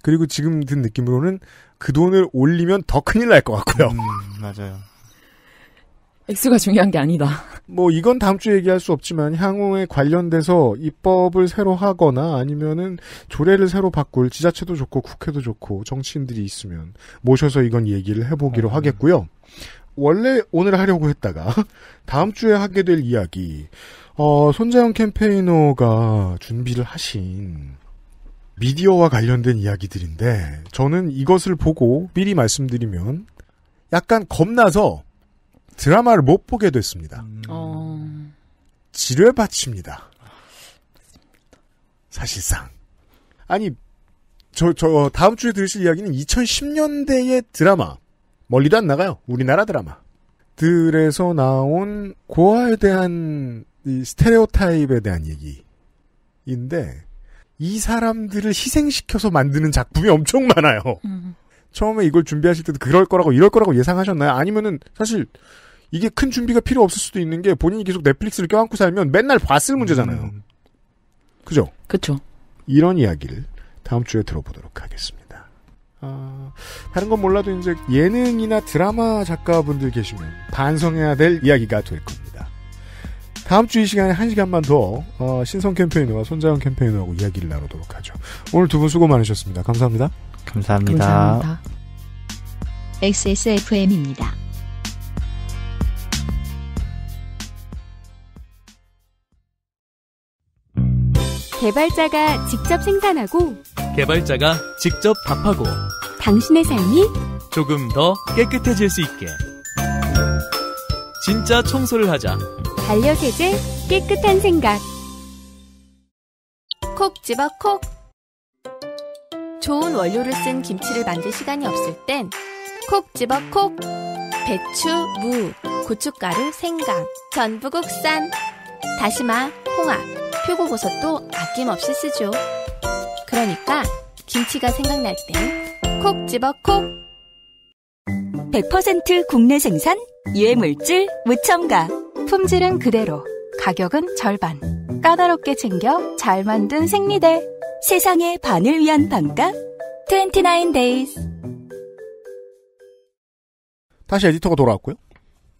그리고 지금 든 느낌으로는 그 돈을 올리면 더 큰일 날 것 같고요. 음, 맞아요. 액수가 중요한 게 아니다. 뭐 이건 다음 주에 얘기할 수 없지만 향후에 관련돼서 입법을 새로 하거나 아니면은 조례를 새로 바꿀 지자체도 좋고 국회도 좋고 정치인들이 있으면 모셔서 이건 얘기를 해보기로 음. 하겠고요. 원래 오늘 하려고 했다가 다음 주에 하게 될 이야기. 어, 손자영 캠페이너가 준비를 하신 미디어와 관련된 이야기들인데 저는 이것을 보고 미리 말씀드리면 약간 겁나서 드라마를 못 보게 됐습니다. 음. 어. 지뢰 밭입니다. 사실상. 아니, 저, 저, 다음 주에 들으실 이야기는 2010년대의 드라마. 멀리도 안 나가요. 우리나라 드라마. 들에서 나온 고아에 대한 이 스테레오타입에 대한 얘기인데, 이 사람들을 희생시켜서 만드는 작품이 엄청 많아요. 음. 처음에 이걸 준비하실 때도 그럴 거라고 이럴 거라고 예상하셨나요? 아니면은 사실 이게 큰 준비가 필요 없을 수도 있는 게 본인이 계속 넷플릭스를 껴안고 살면 맨날 봤을 음. 문제잖아요. 음. 그죠? 그렇죠. 이런 이야기를 다음 주에 들어보도록 하겠습니다. 아, 다른 건 몰라도 이제 예능이나 드라마 작가분들 계시면 반성해야 될 이야기가 될 겁니다. 다음 주 이 시간에 한 시간만 더 어, 신성 캠페인과 손자영 캠페인하고 이야기를 나누도록 하죠. 오늘 두 분 수고 많으셨습니다 감사합니다. 감사합니다. 감사합니다. XSFM입니다. 개발자가 직접 생산하고 개발자가 직접 답하고 당신의 삶이 조금 더 깨끗해질 수 있게 진짜 청소를 하자 반려세제 깨끗한 생각 콕 집어 콕 좋은 원료를 쓴 김치를 만들 시간이 없을 땐 콕 집어 콕 배추, 무, 고춧가루, 생강, 전부 국산 다시마, 홍합 표고버섯도 아낌없이 쓰죠. 그러니까 김치가 생각날 때 콕 집어 콕! 100% 국내 생산, 유해물질, 무첨가. 품질은 그대로, 가격은 절반. 까다롭게 챙겨 잘 만든 생리대. 세상의 반을 위한 반값 29 days. 다시 에디터가 돌아왔고요.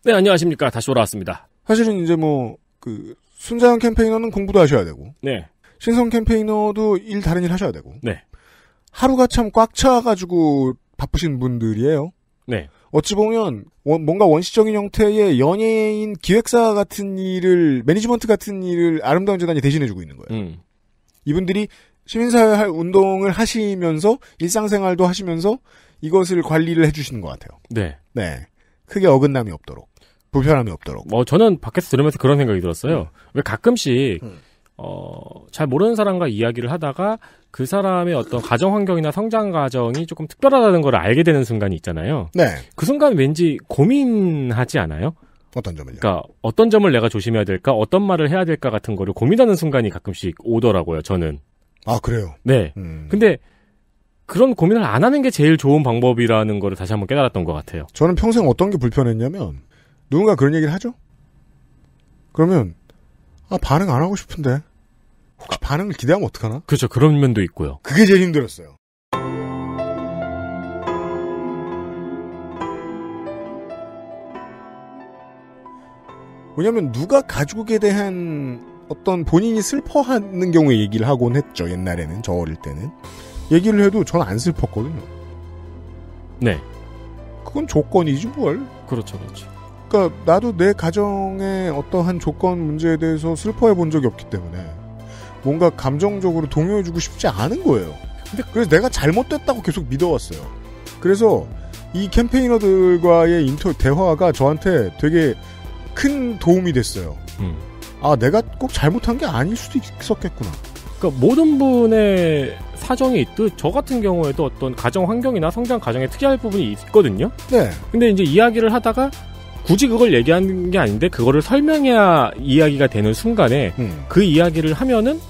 네, 안녕하십니까. 다시 돌아왔습니다. 사실은 이제 뭐, 그, 순자형 캠페이너는 공부도 하셔야 되고, 네. 신성 캠페이너도 일 다른 일 하셔야 되고, 네. 하루가 참 꽉 차가지고 바쁘신 분들이에요. 네. 어찌 보면 원, 뭔가 원시적인 형태의 연예인 기획사 같은 일을 매니지먼트 같은 일을 아름다운 재단이 대신해주고 있는 거예요. 음. 이분들이 시민사회 운동을 하시면서 일상생활도 하시면서 이것을 관리를 해주시는 것 같아요. 네. 네. 크게 어긋남이 없도록. 불편함이 없도록. 뭐 저는 밖에서 들으면서 그런 생각이 들었어요. 음. 왜 가끔씩 음. 어, 잘 모르는 사람과 이야기를 하다가 그 사람의 어떤 가정 환경이나 성장 과정이 조금 특별하다는 걸 알게 되는 순간이 있잖아요. 네. 그 순간 왠지 고민하지 않아요? 어떤 점을 그러니까 어떤 점을 내가 조심해야 될까, 어떤 말을 해야 될까 같은 거를 고민하는 순간이 가끔씩 오더라고요. 저는. 아 그래요? 네. 음. 근데 그런 고민을 안 하는 게 제일 좋은 방법이라는 거 다시 한번 깨달았던 것 같아요. 저는 평생 어떤 게 불편했냐면 누군가 그런 얘기를 하죠? 그러면 아 반응 안 하고 싶은데 혹시 아. 반응을 기대하면 어떡하나? 그렇죠. 그런 면도 있고요. 그게 제일 힘들었어요. 왜냐면 누가 가족에 대한 어떤 본인이 슬퍼하는 경우에 얘기를 하곤 했죠. 옛날에는 저 어릴 때는 얘기를 해도 전 안 슬펐거든요. 네. 그건 조건이지 뭘. 그렇죠, 그렇죠. 그러니까 나도 내 가정의 어떠한 조건 문제에 대해서 슬퍼해 본 적이 없기 때문에 뭔가 감정적으로 동요해주고 싶지 않은 거예요. 근데 그래서 내가 잘못됐다고 계속 믿어왔어요. 그래서 이 캠페이너들과의 인터 대화가 저한테 되게 큰 도움이 됐어요. 음. 아 내가 꼭 잘못한 게 아닐 수도 있었겠구나. 그러니까 모든 분의 사정이 있듯 저 같은 경우에도 어떤 가정 환경이나 성장 과정에 특이할 부분이 있거든요. 네. 근데 이제 이야기를 하다가 굳이 그걸 얘기하는 게 아닌데 그거를 설명해야 이야기가 되는 순간에 음. 그 이야기를 하면은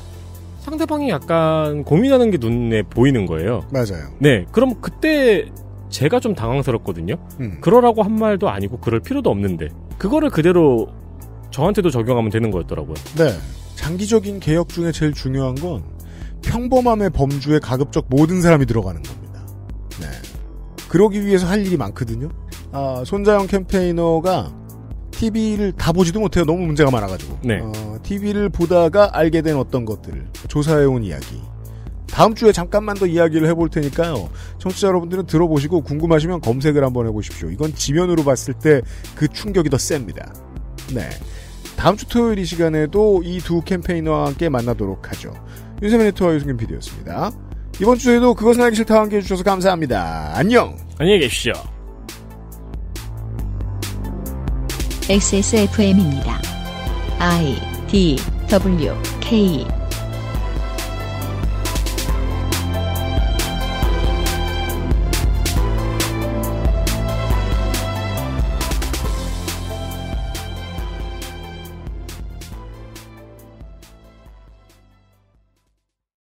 상대방이 약간 고민하는 게 눈에 보이는 거예요. 맞아요. 네. 그럼 그때 제가 좀 당황스럽거든요. 음. 그러라고 한 말도 아니고 그럴 필요도 없는데 그거를 그대로 저한테도 적용하면 되는 거였더라고요. 네. 장기적인 개혁 중에 제일 중요한 건 평범함의 범주에 가급적 모든 사람이 들어가는 겁니다. 네. 그러기 위해서 할 일이 많거든요. 어, 손자영 캠페이너가 TV를 다 보지도 못해요. 너무 문제가 많아가지고. 네. 어, TV를 보다가 알게 된 어떤 것들을 조사해온 이야기. 다음 주에 잠깐만 더 이야기를 해볼 테니까요. 청취자 여러분들은 들어보시고 궁금하시면 검색을 한번 해보십시오. 이건 지면으로 봤을 때 그 충격이 더 셉니다. 네. 다음 주 토요일 이 시간에도 이 두 캠페인과 함께 만나도록 하죠. 윤세민 네트와 유승균 PD였습니다. 이번 주에도 그것은 알기 싫다 함께 해주셔서 감사합니다. 안녕! 안녕히 계십시오. XSFM입니다. I D W K